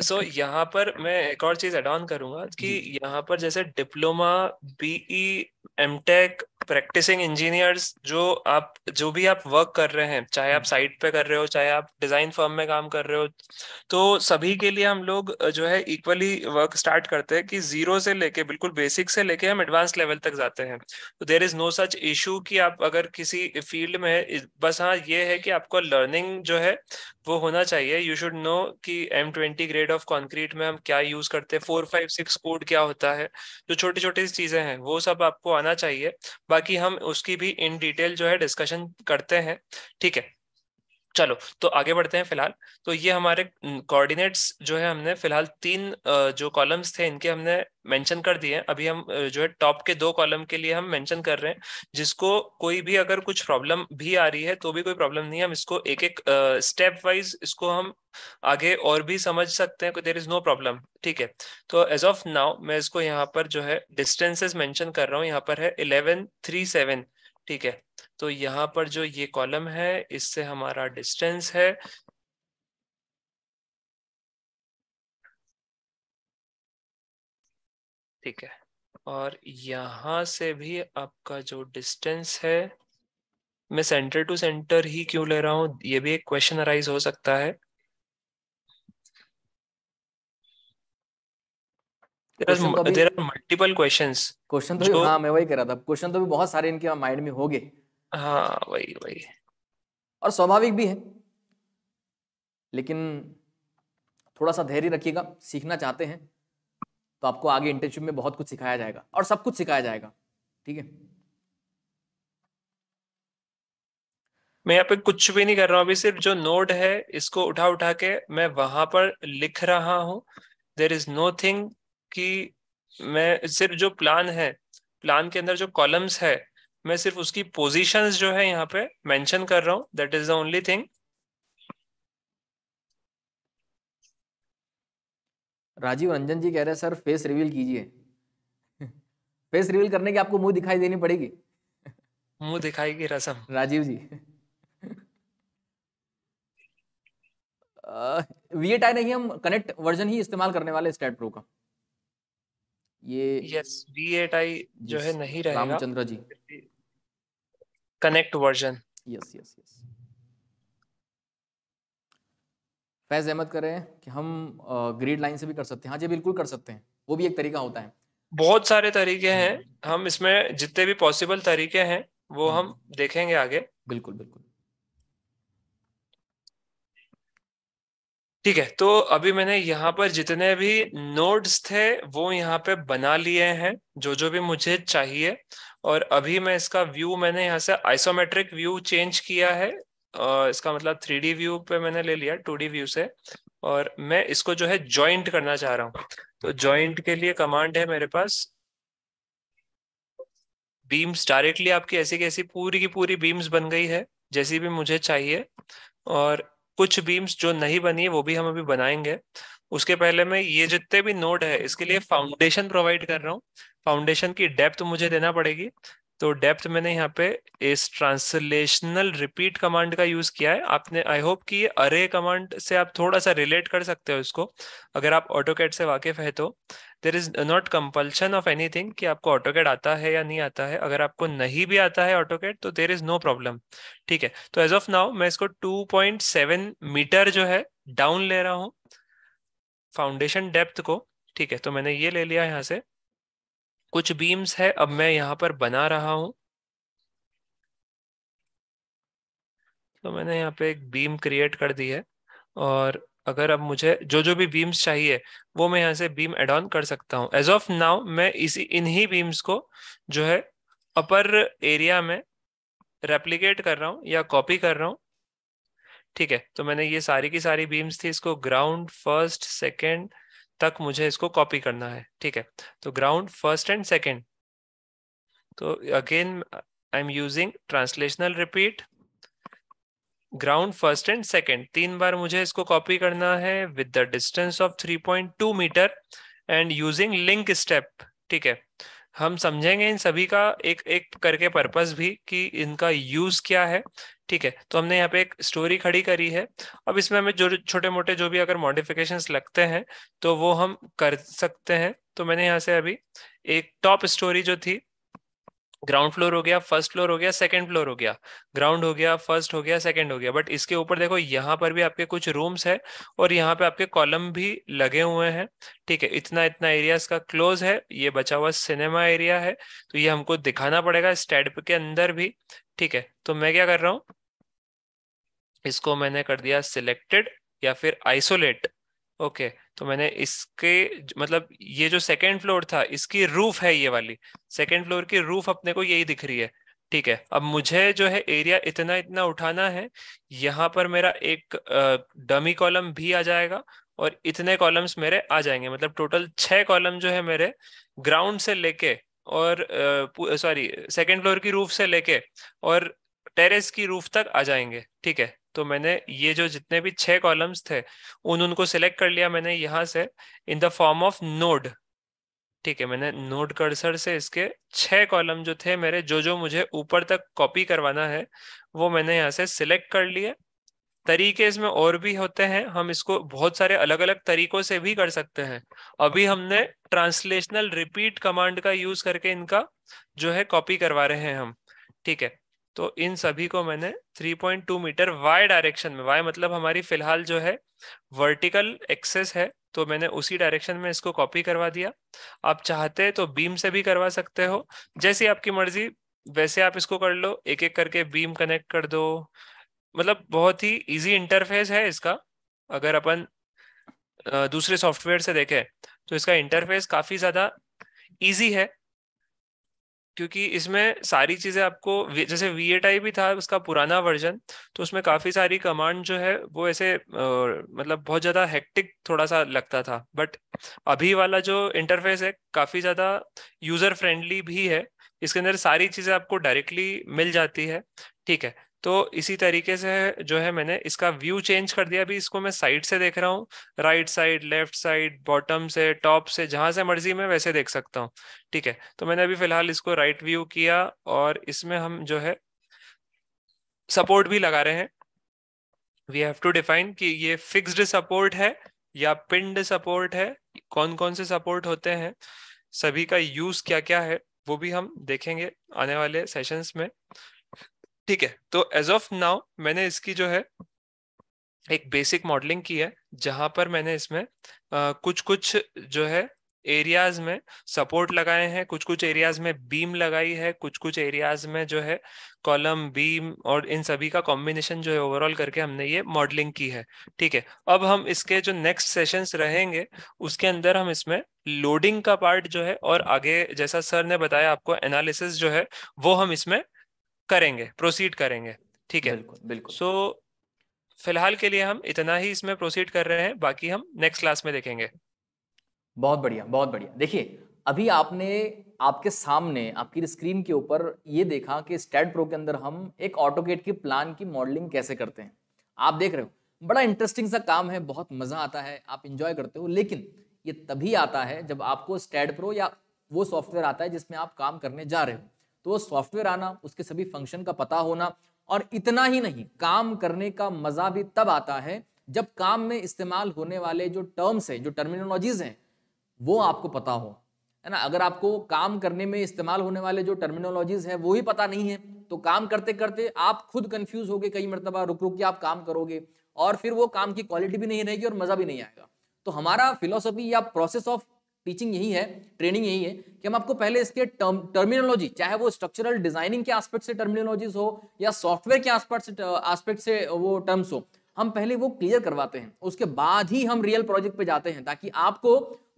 so so, यहाँ पर मैं एक और चीज एड ऑन करूंगा कि यहाँ पर जैसे diploma BE M Tech practising engineers जो आप जो भी आप वर्क कर रहे हैं चाहे आप साइट हम्म। पे कर रहे हो चाहे आप डिजाइन फर्म में काम कर रहे हो तो सभी के लिए हम लोग जो है इक्वली वर्क स्टार्ट करते हैं कि जीरो से लेके बिल्कुल बेसिक से लेके हम एडवांस लेवल तक जाते हैं तो there is no such issue कि आप अगर किसी फील्ड में है बस हाँ ये है कि आपको लर्निंग जो है वो होना चाहिए यू शुड नो कि M twenty grade of concrete में हम क्या यूज करते हैं फोर फाइव सिक्स कोड क्या होता है जो छोटी छोटी चीजें हैं वो सब आपको आना चाहिए बाकी हम उसकी भी इन डिटेल जो है डिस्कशन करते हैं ठीक है चलो तो आगे बढ़ते हैं फिलहाल तो ये हमारे कोऑर्डिनेट्स जो है हमने फिलहाल तीन जो कॉलम्स थे इनके हमने मेंशन कर दिए हैं अभी हम जो है टॉप के दो कॉलम के लिए हम मेंशन कर रहे हैं जिसको कोई भी अगर कुछ प्रॉब्लम भी आ रही है तो भी कोई प्रॉब्लम नहीं है हम इसको एक एक स्टेप वाइज इसको हम आगे और भी समझ सकते हैं देर इज नो प्रॉब्लम ठीक है तो एज ऑफ नाउ मैं इसको यहाँ पर जो है डिस्टेंसेज मैंशन कर रहा हूँ यहाँ पर है इलेवन थ्री सेवन ठीक है तो यहां पर जो ये कॉलम है इससे हमारा डिस्टेंस है ठीक है और यहां से भी आपका जो डिस्टेंस है मैं सेंटर टू सेंटर ही क्यों ले रहा हूं ये भी एक क्वेश्चन अराइज हो सकता है मल्टीपल क्वेश्चन क्वेश्चन तो भी, हाँ मैं वही कह रहा था क्वेश्चन तो भी बहुत सारे इनके माइंड में हो गए हाँ वही वही और स्वाभाविक भी है लेकिन थोड़ा सा धैर्य रखिएगा सीखना चाहते हैं तो आपको आगे इंटर्नशिप में बहुत कुछ सिखाया जाएगा और सब कुछ सिखाया जाएगा ठीक है मैं यहाँ पे कुछ भी नहीं कर रहा हूँ अभी सिर्फ जो नोट है इसको उठा उठा के मैं वहां पर लिख रहा हूँ देर इज नो थिंग कि मैं सिर्फ जो प्लान है प्लान के अंदर जो कॉलम्स है मैं सिर्फ उसकी पोजीशंस जो है यहाँ पे मेंशन कर रहा हूं that is the only thing Rajeev Ranjan ji कह रहे हैं सर फेस रिवील कीजिए फेस रिवील करने की आपको मुंह दिखाई देनी पड़ेगी मुंह दिखाएगी रसम राजीव जी वी एट आई नहीं हम कनेक्ट वर्जन ही इस्तेमाल करने वाले स्टेट प्रो का ये यस वी एट आई जो है नहीं रहेगा रामचंद्र जी connect version yes yes yes Faiz Ahmad कर रहे हैं कि हम ग्रीड लाइन से भी कर सकते हैं हाँ जी बिल्कुल कर सकते हैं वो भी एक तरीका होता है बहुत सारे तरीके हैं हम्म। हम इसमें जितने भी पॉसिबल तरीके हैं वो हम्म। हम देखेंगे आगे बिल्कुल बिल्कुल ठीक है तो अभी मैंने यहाँ पर जितने भी नोड्स थे वो यहाँ पे बना लिए हैं जो जो भी मुझे चाहिए और अभी मैं इसका व्यू मैंने यहाँ से आइसोमेट्रिक व्यू चेंज किया है इसका मतलब थ्री व्यू पे मैंने ले लिया टू व्यू से और मैं इसको जो है ज्वाइंट करना चाह रहा हूँ तो ज्वाइंट के लिए कमांड है मेरे पास बीम्स डायरेक्टली आपकी ऐसी कैसी पूरी की पूरी बीम्स बन गई है जैसी भी मुझे चाहिए और कुछ बीम्स जो नहीं बनी है वो भी हम अभी बनाएंगे उसके पहले मैं ये जितने भी नोड है इसके लिए फाउंडेशन प्रोवाइड कर रहा हूँ फाउंडेशन की डेप्थ मुझे देना पड़ेगी तो डेप्थ मैंने यहाँ पे इस ट्रांसलेशनल रिपीट कमांड का यूज किया है आपने आई होप कि अरे कमांड से आप थोड़ा सा रिलेट कर सकते हो इसको अगर आप ऑटोकेट से वाकिफ है तो there is not compulsion of anything कि आपको ऑटोकेट आता है या नहीं आता है अगर आपको नहीं भी आता है ऑटोकेट तो देर इज नो प्रॉब्लम ठीक है तो एज ऑफ नाउ मैं इसको टू मीटर जो है डाउन ले रहा हूँ फाउंडेशन डेप्थ को ठीक है तो मैंने ये ले लिया यहाँ से कुछ बीम्स है अब मैं यहाँ पर बना रहा हूं तो मैंने यहाँ पे एक बीम क्रिएट कर दी है और अगर अब मुझे जो जो भी बीम्स चाहिए वो मैं यहाँ से बीम एड ऑन कर सकता हूँ एज ऑफ नाउ मैं इसी इन्हीं बीम्स को जो है अपर एरिया में रेप्लीकेट कर रहा हूँ या कॉपी कर रहा हूँ ठीक है तो मैंने ये सारी की सारी बीम्स थी इसको ग्राउंड फर्स्ट सेकेंड तक मुझे इसको कॉपी करना है ठीक है तो ग्राउंड फर्स्ट एंड सेकेंड तो again I am using translational repeat ground first and second तीन बार मुझे इसको कॉपी करना है with the distance of 3.2 metre and using link step ठीक है हम समझेंगे इन सभी का एक एक करके पर्पस भी कि इनका यूज क्या है ठीक है तो हमने यहाँ पे एक स्टोरी खड़ी करी है अब इसमें हमें जो छोटे मोटे जो भी अगर मॉडिफिकेशंस लगते हैं तो वो हम कर सकते हैं तो मैंने यहाँ से अभी एक टॉप स्टोरी जो थी ग्राउंड फ्लोर हो गया फर्स्ट फ्लोर हो गया सेकंड फ्लोर हो गया ग्राउंड हो गया फर्स्ट हो गया सेकंड हो गया बट इसके ऊपर देखो यहाँ पर भी आपके कुछ रूम्स है और यहाँ पे आपके कॉलम भी लगे हुए हैं ठीक है इतना इतना एरिया इसका क्लोज है ये बचा हुआ सिनेमा एरिया है तो ये हमको दिखाना पड़ेगा स्टेड के अंदर भी ठीक है तो मैं क्या कर रहा हूँ इसको मैंने कर दिया सिलेक्टेड या फिर आइसोलेट ओके तो मैंने इसके मतलब ये जो सेकेंड फ्लोर था इसकी रूफ है ये वाली सेकेंड फ्लोर की रूफ अपने को यही दिख रही है ठीक है अब मुझे जो है एरिया इतना इतना उठाना है यहाँ पर मेरा एक डमी कॉलम भी आ जाएगा और इतने कॉलम्स मेरे आ जाएंगे मतलब टोटल छह कॉलम जो है मेरे ग्राउंड से लेके और सॉरी सेकेंड फ्लोर की रूफ से लेके और टेरेस की रूफ तक आ जाएंगे ठीक है तो मैंने ये जो जितने भी छह कॉलम्स थे उन उनको सिलेक्ट कर लिया मैंने यहाँ से in the form of node ठीक है मैंने नोड कर्सर से इसके छह कॉलम जो थे मेरे जो जो मुझे ऊपर तक कॉपी करवाना है वो मैंने यहाँ से सिलेक्ट कर लिए तरीके इसमें और भी होते हैं हम इसको बहुत सारे अलग अलग तरीकों से भी कर सकते हैं अभी हमने ट्रांसलेशनल रिपीट कमांड का यूज करके इनका जो है कॉपी करवा रहे हैं हम ठीक है तो इन सभी को मैंने 3.2 मीटर वाई डायरेक्शन में वाई मतलब हमारी फिलहाल जो है वर्टिकल एक्सेस है तो मैंने उसी डायरेक्शन में इसको कॉपी करवा दिया आप चाहते तो बीम से भी करवा सकते हो जैसी आपकी मर्जी वैसे आप इसको कर लो एक एक करके बीम कनेक्ट कर दो मतलब बहुत ही इजी इंटरफेस है इसका अगर अपन दूसरे सॉफ्टवेयर से देखें तो इसका इंटरफेस काफी ज्यादा इजी है क्योंकि इसमें सारी चीज़ें आपको जैसे वी ए भी था उसका पुराना वर्जन तो उसमें काफ़ी सारी कमांड जो है वो ऐसे मतलब बहुत ज़्यादा हेक्टिक थोड़ा सा लगता था बट अभी वाला जो इंटरफेस है काफ़ी ज़्यादा यूज़र फ्रेंडली भी है इसके अंदर सारी चीज़ें आपको डायरेक्टली मिल जाती है ठीक है तो इसी तरीके से जो है मैंने इसका व्यू चेंज कर दिया अभी इसको मैं साइड से देख रहा हूँ right side left side bottom से टॉप से जहां से मर्जी मैं वैसे देख सकता हूँ ठीक है तो मैंने अभी फिलहाल इसको राइट व्यू किया और इसमें हम जो है सपोर्ट भी लगा रहे हैं वी हैव टू डिफाइन कि ये फिक्स्ड सपोर्ट है या पिंड सपोर्ट है कौन कौन से सपोर्ट होते हैं सभी का यूज क्या क्या है वो भी हम देखेंगे आने वाले सेशंस में ठीक है तो एज ऑफ नाउ मैंने इसकी जो है एक बेसिक मॉडलिंग की है जहां पर मैंने इसमें आ, कुछ कुछ जो है एरियाज में सपोर्ट लगाए हैं कुछ कुछ एरियाज में बीम लगाई है कुछ कुछ एरियाज में जो है कॉलम बीम और इन सभी का कॉम्बिनेशन जो है ओवरऑल करके हमने ये मॉडलिंग की है ठीक है अब हम इसके जो नेक्स्ट सेशंस रहेंगे उसके अंदर हम इसमें लोडिंग का पार्ट जो है और आगे जैसा सर ने बताया आपको एनालिसिस जो है वो हम इसमें करेंगे प्रोसीड करेंगे ठीक है बिल्कुल बिल्कुल सो so, फिलहाल के लिए हम इतना ही इसमें प्रोसीड कर रहे हैं बाकी हम नेक्स्ट क्लास में देखेंगे बहुत बढ़िया बहुत बढ़िया देखिए अभी आपने आपके सामने आपकी स्क्रीन के ऊपर ये देखा कि स्टैट प्रो के अंदर हम एक ऑटोकेट की प्लान की मॉडलिंग कैसे करते हैं आप देख रहे हो बड़ा इंटरेस्टिंग सा काम है बहुत मजा आता है आप इंजॉय करते हो लेकिन ये तभी आता है जब आपको स्टैड प्रो या वो सॉफ्टवेयर आता है जिसमें आप काम करने जा रहे हो तो वो सॉफ्टवेयर आना उसके सभी फंक्शन का पता होना और इतना ही नहीं काम करने का मजा भी तब आता है जब काम में इस्तेमाल होने वाले जो टर्म्स हैं जो टर्मिनोलॉजीज हैं वो आपको पता हो है ना अगर आपको काम करने में इस्तेमाल होने वाले जो टर्मिनोलॉजीज हैं वो ही पता नहीं है तो काम करते करते आप खुद कंफ्यूज होगे कई मरतबा रुक रुक के आप काम करोगे और फिर वो काम की क्वालिटी भी नहीं रहेगी और मज़ा भी नहीं आएगा तो हमारा फिलोसफी या प्रोसेस ऑफ टीचिंग यही है ट्रेनिंग यही है कि हम आपको पहले इसके टर्म टर्मिनोलॉजी चाहे वो स्ट्रक्चरल डिजाइनिंग के आस्पेक्ट से टर्मिनोलॉजीज हो या सॉफ्टवेयर के आस्पेक्ट आस्पेक्ट से वो टर्म्स हो हम पहले वो क्लियर करवाते हैं उसके बाद ही हम रियल प्रोजेक्ट पे जाते हैं ताकि आपको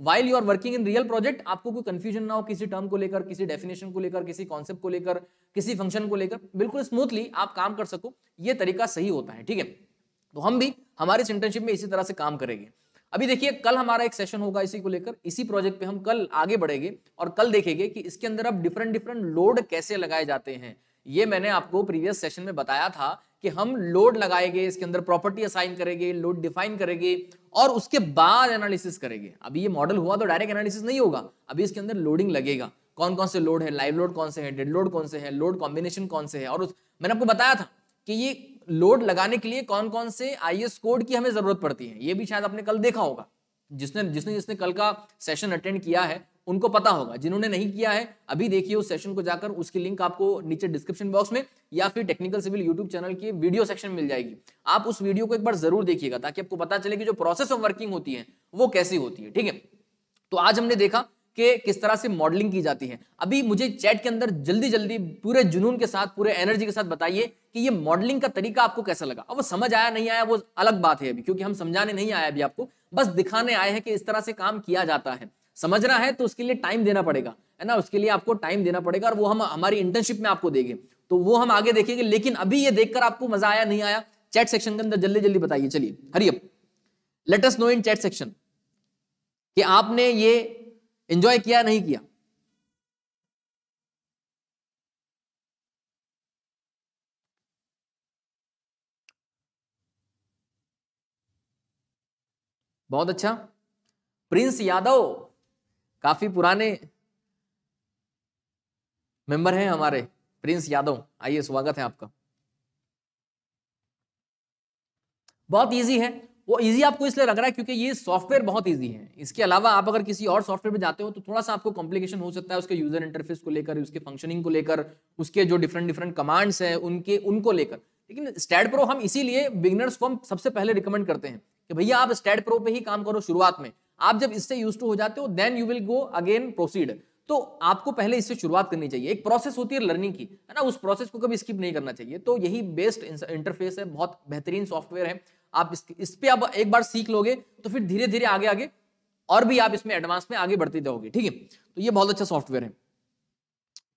while you are working in real project आपको कोई कंफ्यूजन ना हो किसी टर्म को लेकर किसी डेफिनेशन को लेकर किसी कॉन्सेप्ट को लेकर किसी फंक्शन को लेकर बिल्कुल स्मूथली आप काम कर सको ये तरीका सही होता है ठीक है तो हम भी हमारे इंटर्नशिप में इसी तरह से काम करेंगे अभी देखिए कल हमारा एक सेशन होगा इसी को लेकर इसी प्रोजेक्ट पे हम कल आगे बढ़ेंगे और कल देखेंगे कि इसके अंदर अब डिफरेंट डिफरेंट लोड कैसे लगाए जाते हैं ये मैंने आपको प्रीवियस सेशन में बताया था कि हम लोड लगाएंगे इसके अंदर प्रॉपर्टी असाइन करेंगे लोड डिफाइन करेंगे और उसके बाद एनालिसिस करेंगे अभी ये मॉडल हुआ तो डायरेक्ट एनालिसिस नहीं होगा अभी इसके अंदर लोडिंग लगेगा कौन कौन से लोड है लाइव लोड कौन से है डेड लोड कौन से है लोड कॉम्बिनेशन कौन से है और उस, मैंने आपको बताया था कि ये लोड लगाने के लिए कौन कौन से आई कोड की हमें जरूरत पड़ती है ये भी शायद आपने कल देखा होगा जिसने जिसने जिसने कल का सेशन अटेंड किया है उनको पता होगा जिन्होंने नहीं किया है अभी देखिए उस सेशन को जाकर उसकी लिंक आपको नीचे डिस्क्रिप्शन बॉक्स में या फिर टेक्निकल सिविल यूट्यूब चैनल की वीडियो सेक्शन में मिल जाएगी आप उस वीडियो को एक बार जरूर देखिएगा ताकि आपको पता चले कि जो प्रोसेस ऑफ वर्किंग होती है वो कैसी होती है ठीक है तो आज हमने देखा के किस तरह से मॉडलिंग की जाती है अभी मुझे चैट के अंदर जल्दी जल्दी पूरे जुनून के साथ पूरे एनर्जी के साथ बताइए कि ये मॉडलिंग का तरीका आपको कैसा लगा अब वो समझ आया नहीं आया वो अलग बात है अभी क्योंकि हम समझाने नहीं आया अभी आपको बस दिखाने आए हैं कि इस तरह से काम किया जाता है समझना है तो उसके लिए टाइम देना पड़ेगा है ना उसके लिए आपको टाइम देना पड़ेगा और वो हम हमारी इंटर्नशिप में आपको देंगे तो वो हम आगे देखेंगे लेकिन अभी ये देखकर आपको मजा आया नहीं आया चैट सेक्शन के अंदर जल्दी जल्दी बताइए चलिए hurry up let's know in chat section कि आपने ये एंजॉय किया नहीं किया बहुत अच्छा प्रिंस यादव काफी पुराने मेंबर हैं हमारे प्रिंस यादव आइए स्वागत है आपका बहुत इजी है वो इजी आपको इसलिए लग रहा है क्योंकि ये सॉफ्टवेयर बहुत इजी है इसके अलावा आप अगर किसी और सॉफ्टवेयर में जाते हो तो थोड़ा सा आपको कॉम्प्लिकेशन हो सकता है उसके यूजर इंटरफेस को लेकर उसके फंक्शनिंग को लेकर उसके जो डिफरेंट डिफरेंट कमांड्स हैं उनके उनको लेकर लेकिन स्टैड प्रो हम इसीलिए बिगनर्स को हम सबसे पहले रिकमेंड करते हैं कि भैया आप स्टैड प्रो पे ही काम करो शुरुआत में आप जब इससे यूज टू हो जाते हो then you will go again proceed तो आपको पहले इससे शुरुआत करनी चाहिए एक प्रोसेस होती है लर्निंग की है ना उस प्रोसेस को कभी स्किप नहीं करना चाहिए तो यही बेस्ट इंटरफेस है बहुत बेहतरीन सॉफ्टवेयर है आप इस, इस पर आप एक बार सीख लोगे तो फिर धीरे धीरे आगे आगे और भी आप इसमें एडवांस में आगे बढ़ते जाओगे ठीक है तो ये बहुत अच्छा सॉफ्टवेयर है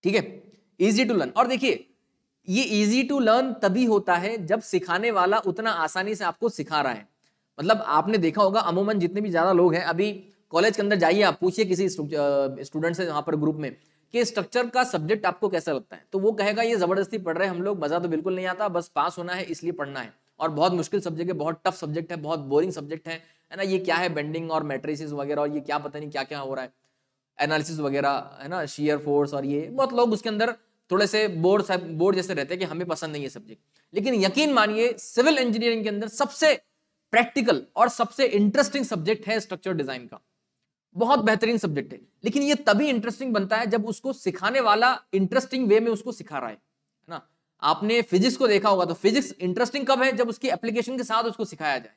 ठीक है इजी टू लर्न और देखिए ये इजी टू लर्न तभी होता है जब सिखाने वाला उतना आसानी से आपको सिखा रहा है मतलब आपने देखा होगा अमूमन जितने भी ज्यादा लोग हैं अभी कॉलेज के अंदर जाइए आप पूछिए किसी स्टूडेंट से वहां पर ग्रुप में कि स्ट्रक्चर का सब्जेक्ट आपको कैसा लगता है तो वो कहेगा ये जबरदस्ती पढ़ रहे हैं हम लोग मजा तो बिल्कुल नहीं आता बस पास होना है इसलिए पढ़ना है और बहुत मुश्किल सब्जेक्ट है बहुत टफ सब्जेक्ट है बहुत बोरिंग सब्जेक्ट है है ना ये क्या है बेंडिंग और मेट्रिसिस वगैरह और ये क्या पता नहीं क्या क्या हो रहा है एनालिसिस वगैरह है ना शेयर फोर्स और ये बहुत लोग उसके अंदर थोड़े से बोर्ड बोर्ड जैसे रहते हैं कि हमें पसंद नहीं है सब्जेक्ट लेकिन यकीन मानिए सिविल इंजीनियरिंग के अंदर सबसे प्रैक्टिकल और सबसे इंटरेस्टिंग सब्जेक्ट है स्ट्रक्चर डिजाइन का बहुत बेहतरीन सब्जेक्ट है लेकिन ये तभी इंटरेस्टिंग बनता है जब उसको सिखाने वाला इंटरेस्टिंग वे में उसको सिखा रहा है आपने फिजिक्स को देखा होगा तो फिजिक्स इंटरेस्टिंग कब है जब उसकी एप्लीकेशन के साथ उसको सिखाया जाए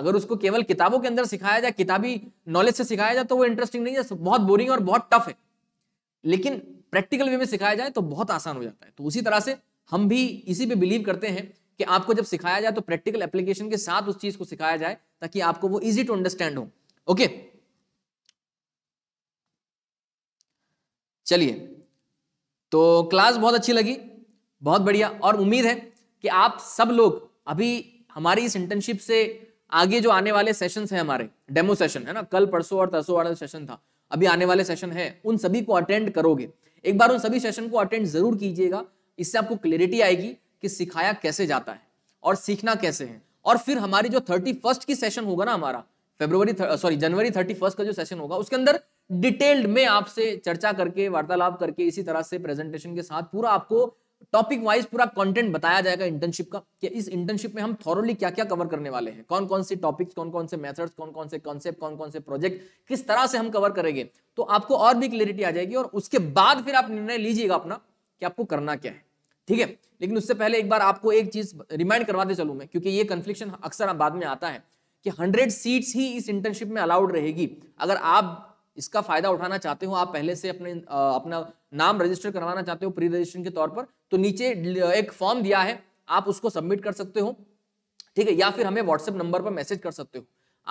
अगर उसको केवल किताबों के अंदर सिखाया जाए किताबी नॉलेज से सिखाया जाए तो वो इंटरेस्टिंग नहीं है बहुत बोरिंग और बहुत टफ है लेकिन प्रैक्टिकल वे में सिखाया जाए तो बहुत आसान हो जाता है तो उसी तरह से हम भी इसी पे बिलीव करते हैं कि आपको जब सिखाया जाए तो प्रैक्टिकल एप्लीकेशन के साथ उस चीज को सिखाया जाए ताकि आपको वो इजी टू अंडरस्टैंड हो ओके चलिए तो क्लास बहुत अच्छी लगी बहुत बढ़िया और उम्मीद है कि आप सब लोग अभी हमारी इस इंटर्नशिप से आगे जो आने वाले सेशन है हमारे डेमो सेशन है ना कल परसों और तरसों वाला सेशन था अभी आने वाले सेशन है उन सभी को अटेंड करोगे एक बार उन सभी सेशन को अटेंड जरूर कीजिएगा इससे आपको क्लियरिटी आएगी कि सिखाया कैसे जाता है और सीखना कैसे है और फिर हमारी जो थर्टी फर्स्ट की सेशन होगा ना हमारा February sorry January thirty first का जो सेशन होगा उसके अंदर डिटेल्ड में आपसे चर्चा करके वार्तालाप करके इसी तरह से प्रेजेंटेशन के साथ पूरा आपको टॉपिक वाइज पूरा कंटेंट बताया जाएगा इंटर्नशिप का कि इस इंटर्नशिप में हम थॉरली क्या क्या कवर करने वाले हैं कौन कौन से टॉपिक्स कौन कौन से मेथड्स कौन कौन से कॉन्सेप्ट कौन कौन से प्रोजेक्ट किस तरह से हम कवर करेंगे तो आपको और भी क्लियरिटी आ जाएगी और उसके बाद फिर आप निर्णय लीजिएगा अपना कि आपको करना क्या है ठीक है लेकिन उससे पहले एक बार आपको एक चीज रिमाइंड करवाते चलू मैं क्योंकि ये कन्फ्लिक्शन अक्सर बाद में आता है कि हंड्रेड सीट्स ही इस इंटर्नशिप में अलाउड रहेगी अगर आप इसका फायदा उठाना चाहते हो आप पहले से अपने अपना नाम रजिस्टर करवाना चाहते हो प्री रजिस्ट्रेशन के तौर पर तो नीचे एक फॉर्म दिया है आप उसको सबमिट कर सकते हो ठीक है या फिर हमें व्हाट्सएप नंबर पर मैसेज कर सकते हो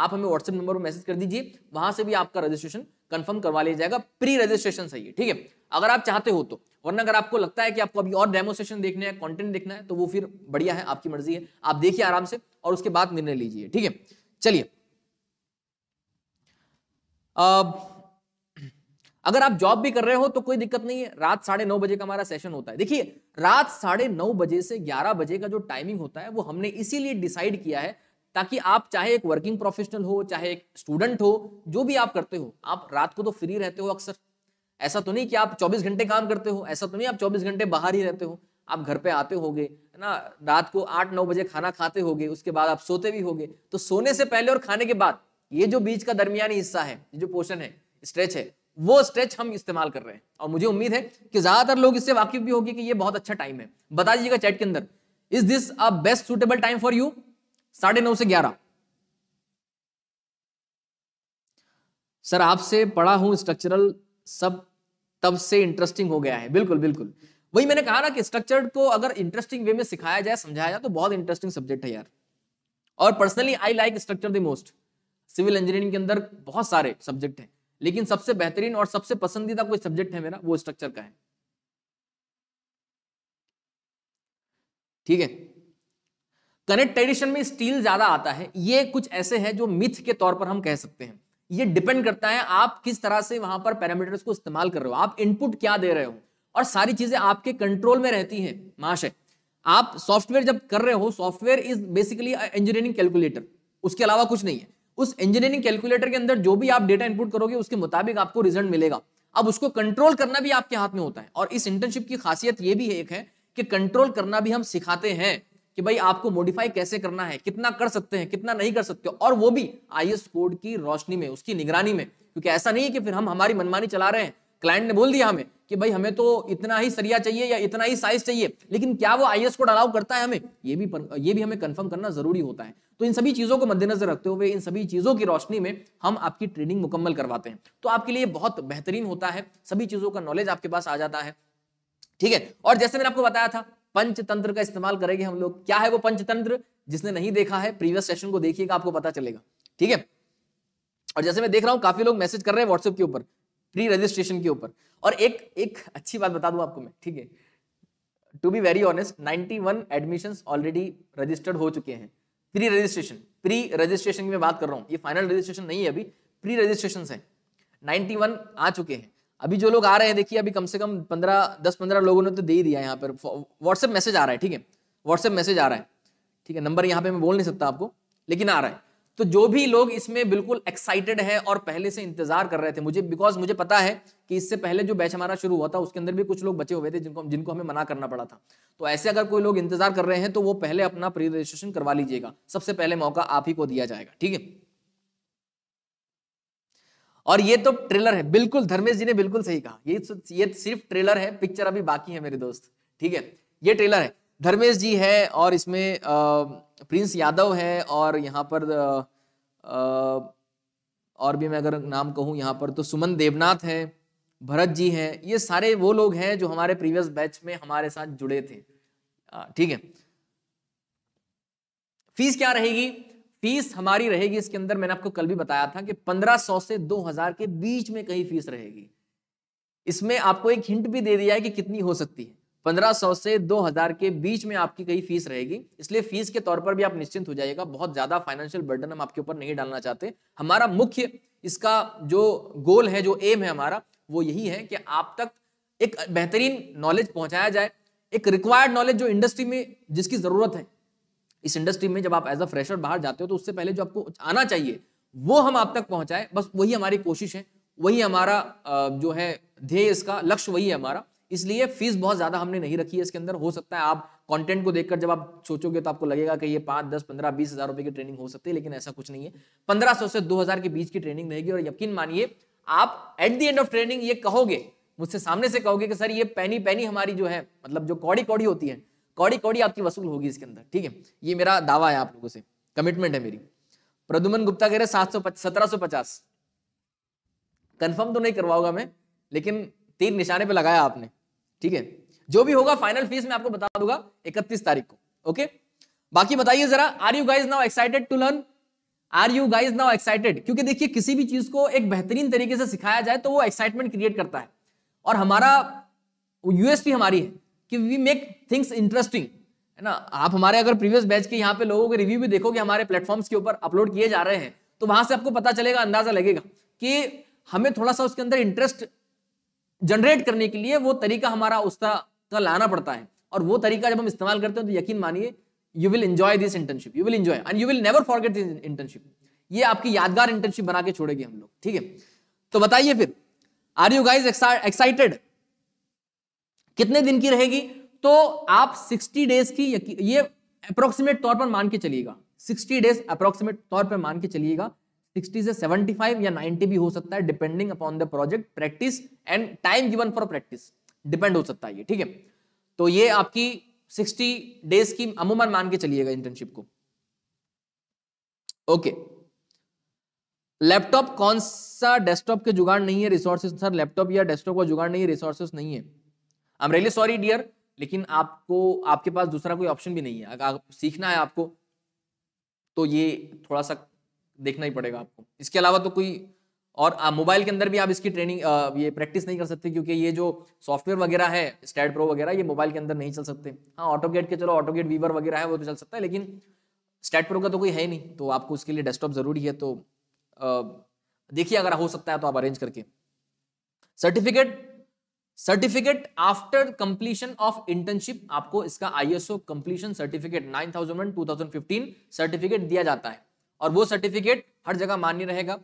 आप हमें व्हाट्सएप नंबर पर मैसेज कर दीजिए वहां से भी आपका रजिस्ट्रेशन कंफर्म करवा लिया जाएगा प्री रजिस्ट्रेशन सही है ठीक है अगर आप चाहते हो तो वरना अगर आपको लगता है कि आपको अभी और डेमो सेशन देखने हैं कंटेंट देखना है तो वो फिर बढ़िया है आपकी मर्जी है आप देखिए आराम से और उसके बाद निर्णय लीजिए ठीक है चलिए अगर आप जॉब भी कर रहे हो तो कोई दिक्कत नहीं है रात साढ़े नौ बजे का हमारा सेशन होता है देखिए रात साढ़े नौ बजे से ग्यारह बजे का जो टाइमिंग होता है वो हमने इसीलिए डिसाइड किया है ताकि आप चाहे एक वर्किंग प्रोफेशनल हो चाहे एक स्टूडेंट हो जो भी आप करते हो आप रात को तो फ्री रहते हो अक्सर ऐसा तो नहीं कि आप चौबीस घंटे काम करते हो ऐसा तो नहीं आप चौबीस घंटे बाहर ही रहते हो आप घर पे आते होगे है ना रात को आठ नौ बजे खाना खाते होगे उसके बाद आप सोते भी होगे तो सोने से पहले और खाने के बाद ये जो बीच का दरमियानी हिस्सा है ये जो पोर्शन है स्ट्रेच है वो स्ट्रेच हम इस्तेमाल कर रहे हैं और मुझे उम्मीद है कि ज्यादातर लोग इससे वाकिफ भी होगी कि ये बहुत अच्छा टाइम है बता दीजिएगा चैट के अंदर is this a best suitable time for you साढ़े नौ से ग्यारह सर आपसे पढ़ा हूं स्ट्रक्चरल सब तब से इंटरेस्टिंग हो गया है बिल्कुल बिल्कुल वही मैंने कहा ना कि स्ट्रक्चर को अगर इंटरेस्टिंग वे में सिखाया जाए समझाया जाए तो बहुत इंटरेस्टिंग सब्जेक्ट है यार और personally I like structure the most civil engineering के अंदर बहुत सारे सब्जेक्ट हैं लेकिन सबसे बेहतरीन और सबसे पसंदीदा कोई सब्जेक्ट है मेरा वो स्ट्रक्चर का है ठीक है करेक्ट ट्रेडिशन में स्टील ज्यादा आता है ये कुछ ऐसे है जो मिथ के तौर पर हम कह सकते हैं ये डिपेंड करता है आप किस तरह से वहां पर पैरामीटर्स को इस्तेमाल कर रहे हो आप इनपुट क्या दे रहे हो और सारी चीजें आपके कंट्रोल में रहती हैं महाशय आप सॉफ्टवेयर जब कर रहे हो software is basically engineering calculator उसके अलावा कुछ नहीं है उस इंजीनियरिंग कैलकुलेटर के अंदर जो भी आप डेटा इनपुट करोगे उसके मुताबिक आपको रिजल्ट मिलेगा अब उसको कंट्रोल करना भी आपके हाथ में होता है और इस इंटर्नशिप की खासियत ये भी एक है कि कंट्रोल करना भी हम सिखाते हैं कि भाई आपको मॉडिफाई कैसे करना है कितना कर सकते हैं कितना नहीं कर सकते और वो भी आई कोड की रोशनी में उसकी निगरानी में क्योंकि ऐसा नहीं है कि फिर हम हमारी मनमानी चला रहे हैं क्लाइंट ने बोल दिया हमें कि भाई हमें तो इतना ही सरिया चाहिए या इतना ही साइज चाहिए लेकिन क्या वो आई कोड अलाउ करता है हमें ये भी पर, ये भी हमें कंफर्म करना जरूरी होता है तो इन सभी चीजों को मद्देनजर रखते हुए इन सभी चीजों की रोशनी में हम आपकी ट्रेनिंग मुकम्मल करवाते हैं तो आपके लिए बहुत बेहतरीन होता है सभी चीजों का नॉलेज आपके पास आ जाता है ठीक है और जैसे मैंने आपको बताया था पंचतंत्र का इस्तेमाल करेंगे हम लोग क्या है वो पंचतंत्र जिसने नहीं देखा है प्रीवियस सेशन को देखिएगा आपको पता चलेगा ठीक है और जैसे मैं देख रहा हूँ काफी लोग मैसेज कर रहे हैं व्हाट्सएप के ऊपर प्री रजिस्ट्रेशन के ऊपर और एक एक अच्छी बात बता दूं आपको मैं ठीक है to be very honest 91 admission already registered हो चुके हैं प्री रजिस्ट्रेशन प्री रजिस्ट्रेशन की मैं बात कर रहा हूँ ये फाइनल रजिस्ट्रेशन नहीं है अभी प्री रजिस्ट्रेशन है वन आ चुके हैं अभी जो लोग आ रहे हैं देखिए अभी कम से कम पंद्रह दस पंद्रह लोगों ने तो दे ही दिया यहाँ पर व्हाट्सएप मैसेज आ रहा है ठीक है व्हाट्सएप मैसेज आ रहा है ठीक है नंबर यहाँ पे मैं बोल नहीं सकता आपको लेकिन आ रहा है तो जो भी लोग इसमें बिल्कुल एक्साइटेड है और पहले से इंतजार कर रहे थे मुझे बिकॉज मुझे पता है कि इससे पहले जो बैच हमारा शुरू हुआ था उसके अंदर भी कुछ लोग बचे हुए थे जिनको जिनको हमें मना करना पड़ा था तो ऐसे अगर कोई लोग इंतजार कर रहे हैं तो वो पहले अपना प्री रजिस्ट्रेशन करवा लीजिएगा सबसे पहले मौका आप ही को दिया जाएगा ठीक है और ये तो ट्रेलर है बिल्कुल धर्मेश जी ने बिल्कुल सही कहा ये ये सिर्फ ट्रेलर है पिक्चर अभी बाकी है मेरे दोस्त ठीक है ये ट्रेलर है धर्मेश जी है और इसमें आ, प्रिंस यादव है और यहाँ पर और भी मैं अगर नाम कहूँ यहाँ पर तो सुमन देवनाथ है भरत जी हैं ये सारे वो लोग हैं जो हमारे प्रीवियस बैच में हमारे साथ जुड़े थे ठीक है फीस क्या रहेगी फीस हमारी रहेगी इसके अंदर मैंने आपको कल भी बताया था कि 1500 से 2000 के बीच में कहीं फीस रहेगी इसमें आपको एक हिंट भी दे दिया है कि कितनी हो सकती है 1500 से 2000 के बीच में आपकी कहीं फीस रहेगी इसलिए फीस के तौर पर भी आप निश्चिंत हो जाइएगा बहुत ज्यादा फाइनेंशियल बर्डन हम आपके ऊपर नहीं डालना चाहते हमारा मुख्य इसका जो गोल है जो एम है हमारा वो यही है कि आप तक एक बेहतरीन नॉलेज पहुंचाया जाए एक रिक्वायर्ड नॉलेज जो इंडस्ट्री में जिसकी जरूरत है इस इंडस्ट्री में जब आप एज अ फ्रेशर बाहर जाते हो तो उससे पहले जो आपको आना चाहिए वो हम आप तक पहुंचाए बस वही हमारी कोशिश है वही हमारा जो है ध्येय इसका लक्ष्य वही है हमारा इसलिए फीस बहुत ज्यादा हमने नहीं रखी है इसके अंदर हो सकता है आप कंटेंट को देखकर जब आप सोचोगे तो आपको लगेगा कि ये पांच दस पंद्रह बीस हजार रुपए की ट्रेनिंग हो सकती है लेकिन ऐसा कुछ नहीं है पंद्रह सौ से दो हजार के बीच की ट्रेनिंग रहेगी और यकीन मानिए आप at the end of training ये कहोगे मुझसे सामने से कहोगे कि सर ये पैनी पैनी हमारी जो है मतलब जो कौड़ी कौड़ी होती है कौड़ी कौड़ी आपकी वसूल होगी इसके अंदर ठीक है ये मेरा दावा है आप लोगों से कमिटमेंट है मेरी प्रदुमन गुप्ता कह रहे सात सौ सत्रह सौ पचास कंफर्म तो नहीं करवाऊंगा मैं लेकिन तीन निशाने पे लगाया आपने ठीक है जो भी होगा फाइनल फीस मैं आपको बता दूंगा इकतीस तारीख को ओके बाकी बताइए जरा are you guys now excited to learn are you guys now excited क्योंकि देखिए किसी भी चीज को एक बेहतरीन तरीके से सिखाया जाए तो वो एक्साइटमेंट क्रिएट करता है और हमारा यूएसपी हमारी है कि वी मेक थिंग्स इंटरेस्टिंग है ना आप हमारे अगर प्रीवियस बैच के यहाँ पे लोगों के रिव्यू भी देखोगे हमारे प्लेटफॉर्म्स के ऊपर अपलोड किए जा रहे हैं तो वहां से आपको पता चलेगा अंदाजा लगेगा कि हमें थोड़ा सा उसके अंदर इंटरेस्ट जनरेट करने के लिए वो तरीका हमारा उसका का लाना पड़ता है और वो तरीका जब हम इस्तेमाल करते हैं तो यकीन मानिए you will enjoy this internship you will enjoy and you will never forget this internship ये आपकी यादगार इंटर्नशिप बना के छोड़ेगी हम लोग ठीक है तो बताइए फिर आर यू गाइज एक्साइटेड कितने दिन की रहेगी तो आप 60 डेज की ये अप्रोक्सीमेट तौर पर मान के चलिएगा 60 डेज अप्रोक्सीमेट तौर पर मान के चलिएगा सिक्सटी से सेवेंटी फाइव या नाइनटी भी हो सकता है depending upon the project practice and time given for practice depend हो सकता है ये ठीक है तो ये आपकी सिक्सटी डेज की अमूमन मान के चलिएगा इंटर्नशिप को ओके लैपटॉप कौन सा डेस्कटॉप के जुगाड़ नहीं है रिसोर्सेज सर लैपटॉप या डेस्कटॉप का जुगाड़ नहीं है रिसोर्सेज नहीं है I am really sorry dear लेकिन आपको आपके पास दूसरा कोई ऑप्शन भी नहीं है अगर आप सीखना है आपको तो ये थोड़ा सा देखना ही पड़ेगा आपको इसके अलावा तो कोई और मोबाइल के अंदर भी आप इसकी ट्रेनिंग आ, ये प्रैक्टिस नहीं कर सकते क्योंकि ये जो सॉफ्टवेयर वगैरह है स्टैट प्रो वगैरह ये मोबाइल के अंदर नहीं चल सकते हाँ ऑटोगेट के चलो ऑटोगेट वीवर वगैरह है वो तो चल सकता है लेकिन स्टैट प्रो का तो कोई है नहीं तो आपको उसके लिए डेस्कटॉप जरूरी है तो देखिए अगर हो सकता है तो आप अरेंज करके certificate certificate after completion of internship आपको इसका ISO completion certificate nine thousand two thousand fifteen certificate दिया जाता है और वो सर्टिफिकेट हर जगह मान्य रहेगा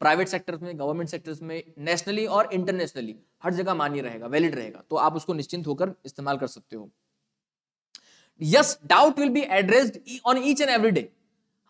प्राइवेट सेक्टर्स में गवर्नमेंट सेक्टर्स में नेशनली और इंटरनेशनली हर जगह मान्य रहेगा वैलिड रहेगा तो आप उसको निश्चिंत होकर इस्तेमाल कर सकते हो yes doubt will be addressed on each and every day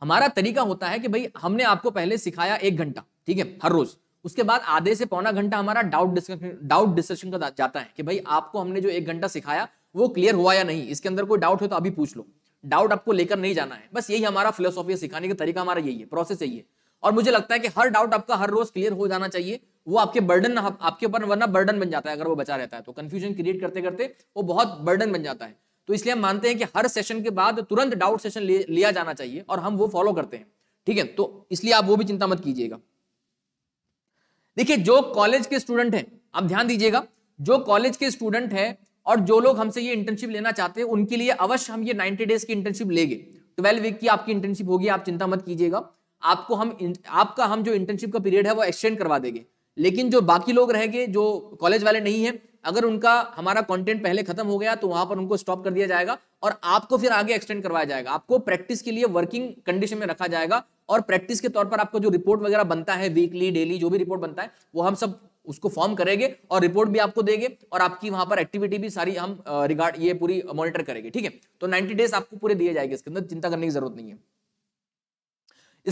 हमारा तरीका होता है कि भाई हमने आपको पहले सिखाया एक घंटा ठीक है हर रोज उसके बाद आधे से पौना घंटा हमारा डाउट डिस्कशन डाउट डिस्कशन का जाता है कि भाई आपको हमने जो एक घंटा सिखाया वो क्लियर हुआ या नहीं इसके अंदर कोई डाउट हो तो अभी पूछ लो डाउट आपको लेकर नहीं जाना है बस यही हमारा फिलोसॉफी सिखाने का तरीका हमारा यही है प्रोसेस यही है और मुझे लगता है कि हर डाउट आपका हर रोज क्लियर हो जाना चाहिए वो आपके बर्डन आपके ऊपर वरना बर्डन बन जाता है अगर वो बचा रहता है तो कंफ्यूजन क्रिएट करते करते वो बहुत बर्डन बन जाता है तो इसलिए हम मानते हैं कि हर सेशन के बाद तुरंत डाउट सेशन लिया जाना चाहिए और हम वो फॉलो करते हैं ठीक है तो इसलिए आप वो भी चिंता मत कीजिएगा देखिए जो कॉलेज के स्टूडेंट हैं आप ध्यान दीजिएगा जो कॉलेज के स्टूडेंट हैं और जो लोग हमसे ये इंटर्नशिप लेना चाहते हैं उनके लिए अवश्य हम ये 90 डेज की इंटर्नशिप लेंगे 12 वीक की आपकी इंटर्नशिप होगी आप चिंता मत कीजिएगा आपको हम आपका हम जो इंटर्नशिप का पीरियड है वो एक्सटेंड करवा देंगे लेकिन जो बाकी लोग रह गए जो कॉलेज वाले नहीं है अगर उनका हमारा कंटेंट पहले खत्म हो गया तो वहां पर उनको स्टॉप कर दिया जाएगा और आपको फिर आगे एक्सटेंड करवाया जाएगा आपको प्रैक्टिस के लिए वर्किंग कंडीशन में रखा जाएगा और प्रैक्टिस के तौर पर आपको जो रिपोर्ट वगैरह बनता है वीकली डेली जो भी रिपोर्ट बनता है वो हम सब उसको फॉर्म करेंगे और रिपोर्ट भी आपको देंगे और आपकी वहां पर एक्टिविटी भी सारी हम रिगार्ड ये पूरी मॉनिटर करेंगे ठीक है तो 90 डेज आपको पूरे दिए जाएंगे इसके अंदर चिंता करने की जरूरत नहीं है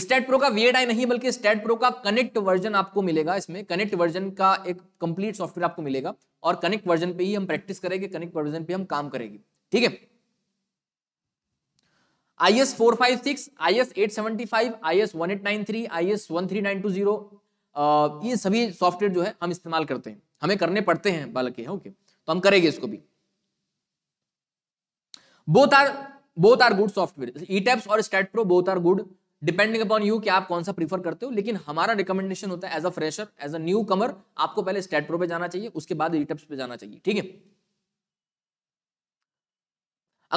स्टेट प्रो का वीएडआई नहीं बल्कि स्टेट प्रो का कनेक्ट वर्जन आपको मिलेगा इसमें कनेक्ट वर्जन का एक कंप्लीट सॉफ्टवेयर आपको मिलेगा और कनेक्ट वर्जन पे ही हम प्रैक्टिस करेंगे कनेक्ट वर्जन पे हम काम करेंगे ठीक है I S four five six I S eight seventy five I S one eight nine three I S one three nine two zero ये सभी सॉफ्टवेयर जो है हम इस्तेमाल करते हैं हमें करने पड़ते हैं बालकि ओके तो हम करेंगे इसको भी both are both are good software ETABS और STAAD Pro both are good depending upon you कि आप कौन सा प्रीफर करते हो लेकिन हमारा रिकमेंडेशन होता है as a fresher as a newcomer आपको पहले स्टेट प्रो पे जाना चाहिए उसके बाद टैप्स पे जाना चाहिए ठीक है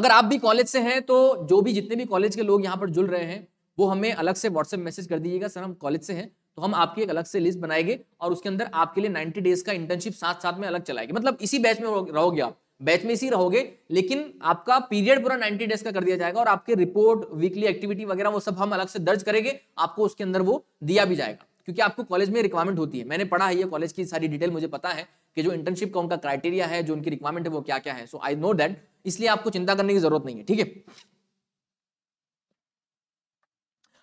अगर आप भी कॉलेज से हैं तो जो भी जितने भी कॉलेज के लोग यहाँ पर जुड़ रहे हैं वो हमें अलग से व्हाट्सएप मैसेज कर दीजिएगा सर हम कॉलेज से हैं तो हम आपकी एक अलग से लिस्ट बनाएंगे और उसके अंदर आपके लिए 90 डेज का इंटर्नशिप साथ साथ में अलग चलाएंगे मतलब इसी बैच में रहोगे आप बैच में इसी रहोगे लेकिन आपका पीरियड पूरा 90 डेज का कर दिया जाएगा और आपके रिपोर्ट वीकली एक्टिविटी वगैरह वो सब हम अलग से दर्ज करेंगे आपको उसके अंदर वो दिया भी जाएगा क्योंकि आपको कॉलेज में रिक्वायरमेंट होती है मैंने पढ़ा है ये कॉलेज की सारी डिटेल मुझे पता है कि जो इंटर्नशिप का उनका क्राइटेरिया है जो उनकी रिक्वायरमेंट है वो क्या क्या है सो आई नो दैट इसलिए आपको चिंता करने की जरूरत नहीं है ठीक है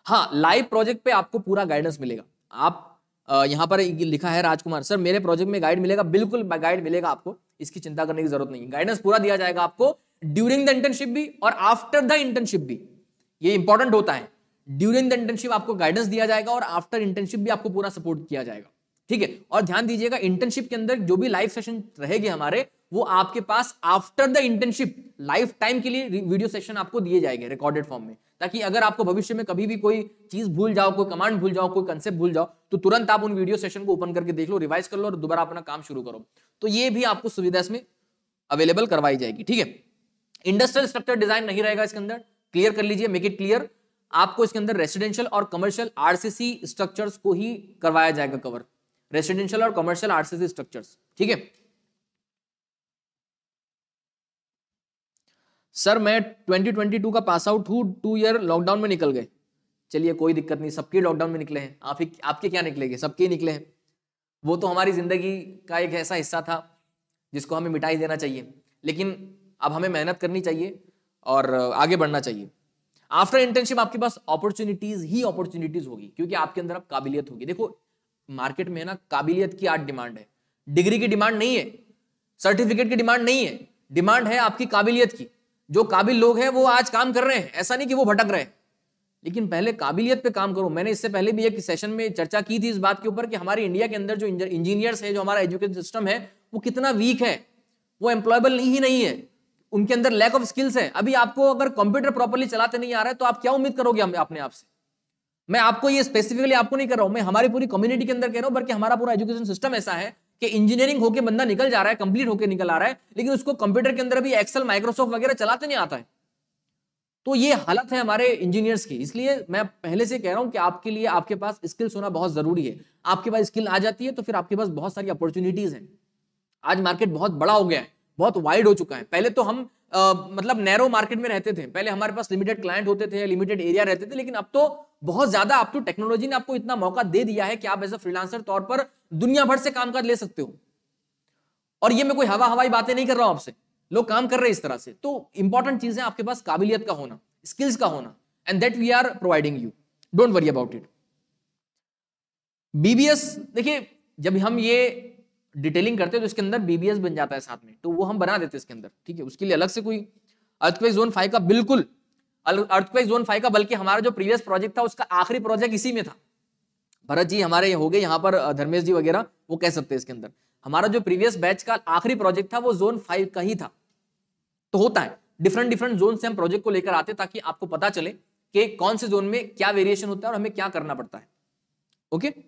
हाँ लाइव प्रोजेक्ट पे आपको पूरा गाइडेंस मिलेगा आप यहाँ पर लिखा है राजकुमार सर मेरे प्रोजेक्ट में गाइड मिलेगा बिल्कुल गाइड मिलेगा आपको इसकी चिंता करने की जरूरत नहीं गाइडेंस पूरा दिया जाएगा आपको ड्यूरिंग द इंटर्नशिप भी और आफ्टर द इंटर्नशिप भी ये इंपॉर्टेंट होता है ड्यूरिंग द इंटर्नशिप आपको गाइडेंस दिया जाएगा और आफ्टर इंटर्नशिप भी आपको पूरा सपोर्ट किया जाएगा ठीक है और ध्यान दीजिएगा इंटर्नशिप के अंदर जो भी लाइव सेशन रहेगी हमारे वो आपके पास after the internship lifetime के लिए वीडियो सेशन आपको दिए जाएंगे रिकॉर्डेड फॉर्म में ताकि अगर आपको भविष्य में कभी भी कोई चीज भूल जाओ कोई कमांड भूल जाओ कोई कंसेप्ट भूल जाओ तो तुरंत आप उन वीडियो सेशन को ओपन करके देख लो रिवाइज कर लो और दोबारा अपना काम शुरू करो तो ये भी आपको सुविधा इसमें अवेलेबल करवाई जाएगी ठीक है इंडस्ट्रियल स्ट्रक्चर डिजाइन नहीं रहेगा इसके अंदर क्लियर कर लीजिए मेक इट क्लियर आपको इसके अंदर रेसिडेंशियल और कमर्शियल आरसीसी स्ट्रक्चर्स को ही करवाया जाएगा कवर रेसिडेंशियल और कमर्शियल आरसीसी स्ट्रक्चर्स ठीक है सर मैं 2022 का पास आउट हूँ टू ईयर लॉकडाउन में निकल गए चलिए कोई दिक्कत नहीं सबके लॉकडाउन में निकले हैं आप ही आपके क्या निकलेंगे सबके ही निकले हैं वो तो हमारी ज़िंदगी का एक ऐसा हिस्सा था जिसको हमें मिटाई देना चाहिए लेकिन अब हमें मेहनत करनी चाहिए और आगे बढ़ना चाहिए आफ्टर इंटर्नशिप आपके पास अपॉर्चुनिटीज ही अपॉर्चुनिटीज होगी क्योंकि आपके अंदर अब काबिलियत होगी देखो मार्केट में ना काबिलियत की आठ डिमांड है डिग्री की डिमांड नहीं है सर्टिफिकेट की डिमांड नहीं है डिमांड है आपकी काबिलियत की जो काबिल लोग हैं वो आज काम कर रहे हैं ऐसा नहीं कि वो भटक रहे हैं लेकिन पहले काबिलियत पे काम करो मैंने इससे पहले भी एक सेशन में चर्चा की थी इस बात के ऊपर कि हमारे इंडिया के अंदर जो इंजीनियर्स है जो हमारा एजुकेशन सिस्टम है वो कितना वीक है वो एम्प्लॉयबल ही नहीं है उनके अंदर लैक ऑफ स्किल्स है अभी आपको अगर कंप्यूटर प्रॉपरली चलाते नहीं आ रहा है तो आप क्या उम्मीद करोगे अपने आप से मैं आपको ये स्पेसिफिकली आपको नहीं कर रहा हूं मैं हमारी पूरी कम्युनिटी के अंदर कह रहा हूं बल्कि हमारा पूरा एजुकेशन सिस्टम ऐसा है कि इंजीनियरिंग होकर बंदा निकल जा रहा है कंप्लीट होकर निकल आ रहा है लेकिन उसको कंप्यूटर के अंदर भी एक्सेल माइक्रोसॉफ्ट वगैरह चलाते नहीं आता है तो ये हालत है हमारे इंजीनियर्स की इसलिए मैं पहले से कह रहा हूं कि आपके लिए आपके पास स्किल्स होना बहुत जरूरी है आपके पास स्किल आ जाती है तो फिर आपके पास बहुत सारी अपॉर्चुनिटीज हैं आज मार्केट बहुत बड़ा हो गया है बहुत वाइड हो चुका है पहले तो हम मतलब नैरो मार्केट में रहते थे पहले हमारे पास लिमिटेड क्लाइंट होते थे लिमिटेड एरिया रहते थे लेकिन अब तो बहुत ज्यादा अब तो टेक्नोलॉजी ने आपको इतना मौका दे दिया है कि आप एज अ फ्रीलांसर तौर पर दुनिया भर से काम कर ले सकते हो और ये मैं कोई हवा हवाई बातें नहीं कर रहा हूं आपसे लोग काम कर रहे हैं इस तरह से तो इंपॉर्टेंट चीज है आपके पास काबिलियत का होना स्किल्स का होना and that we are providing you don't worry about it BBS देखिए जब हम ये डिटेलिंग करते हैं तो इसके अंदर बीबीएस बन जाता है साथ में तो वो हम बना देते हैं इसके अंदर ठीक है उसके लिए अलग से कोई अर्थक्वेक जोन फाइव का बिल्कुल अर्थक्वेक जोन फाइव का बल्कि हमारा जो प्रीवियस प्रोजेक्ट था उसका आखिरी प्रोजेक्ट इसी में था भरत जी हमारे हो गए यहाँ पर धर्मेश जी वगैरह वो कह सकते हैं इसके अंदर हमारा जो प्रीवियस बैच का आखिरी प्रोजेक्ट था वो जोन फाइव का ही था तो होता है डिफरेंट डिफरेंट जोन से हम प्रोजेक्ट को लेकर आते ताकि आपको पता चले कि कौन से जोन में क्या वेरिएशन होता है और हमें क्या करना पड़ता है ओके okay?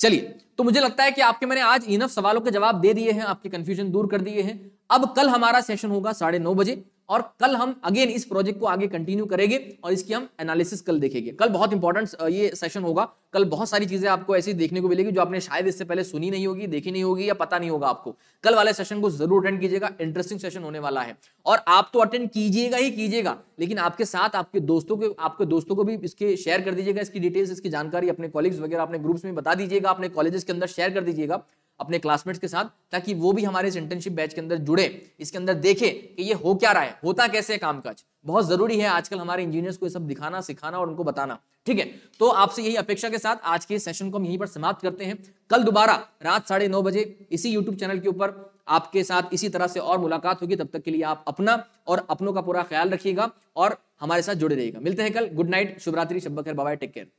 चलिए तो मुझे लगता है कि आपके मैंने आज इनफ सवालों के जवाब दे दिए हैं आपके कंफ्यूजन दूर कर दिए हैं अब कल हमारा सेशन होगा साढ़े नौ बजे और कल हम अगेन इस प्रोजेक्ट को आगे कंटिन्यू करेंगे और इसकी हम एनालिसिस कल देखेंगे कल बहुत इंपॉर्टेंट ये सेशन होगा कल बहुत सारी चीजें आपको ऐसी देखने को मिलेगी जो आपने शायद इससे पहले सुनी नहीं होगी देखी नहीं होगी या पता नहीं होगा आपको कल वाले सेशन को जरूर अटेंड कीजिएगा इंटरेस्टिंग सेशन होने वाला है और आप तो अटेंड कीजिएगा ही कीजिएगा लेकिन आपके साथ आपके दोस्तों के आपके दोस्तों को भी इसके शेयर कर दीजिएगा इसकी डिटेल्स इसकी जानकारी अपने कॉलेज वगैरह अपने ग्रुप्स में बता दीजिएगा अपने कॉलेजेस के अंदर शेयर कर दीजिएगा अपने क्लासमेट्स के साथ ताकि वो भी हमारे इस इंटर्नशिप बैच के अंदर जुड़े इसके अंदर देखें कि ये हो क्या रहा है होता कैसे है कामकाज बहुत जरूरी है आजकल हमारे इंजीनियर्स को ये सब दिखाना सिखाना और उनको बताना ठीक है तो आपसे यही अपेक्षा के साथ आज के सेशन को हम यहीं पर समाप्त करते हैं कल दोबारा रात साढ़े नौ बजे इसी यूट्यूब चैनल के ऊपर आपके साथ इसी तरह से और मुलाकात होगी तब तक के लिए आप अपना और अपनों का पूरा ख्याल रखिएगा और हमारे साथ जुड़े रहिएगा मिलते हैं कल गुड नाइट शुभरात्रि शब्बर बाबा टेक केयर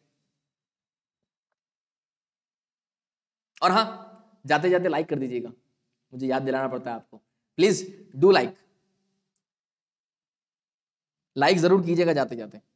और हाँ जाते जाते लाइक कर दीजिएगा मुझे याद दिलाना पड़ता है आपको प्लीज डू लाइक लाइक जरूर कीजिएगा जाते जाते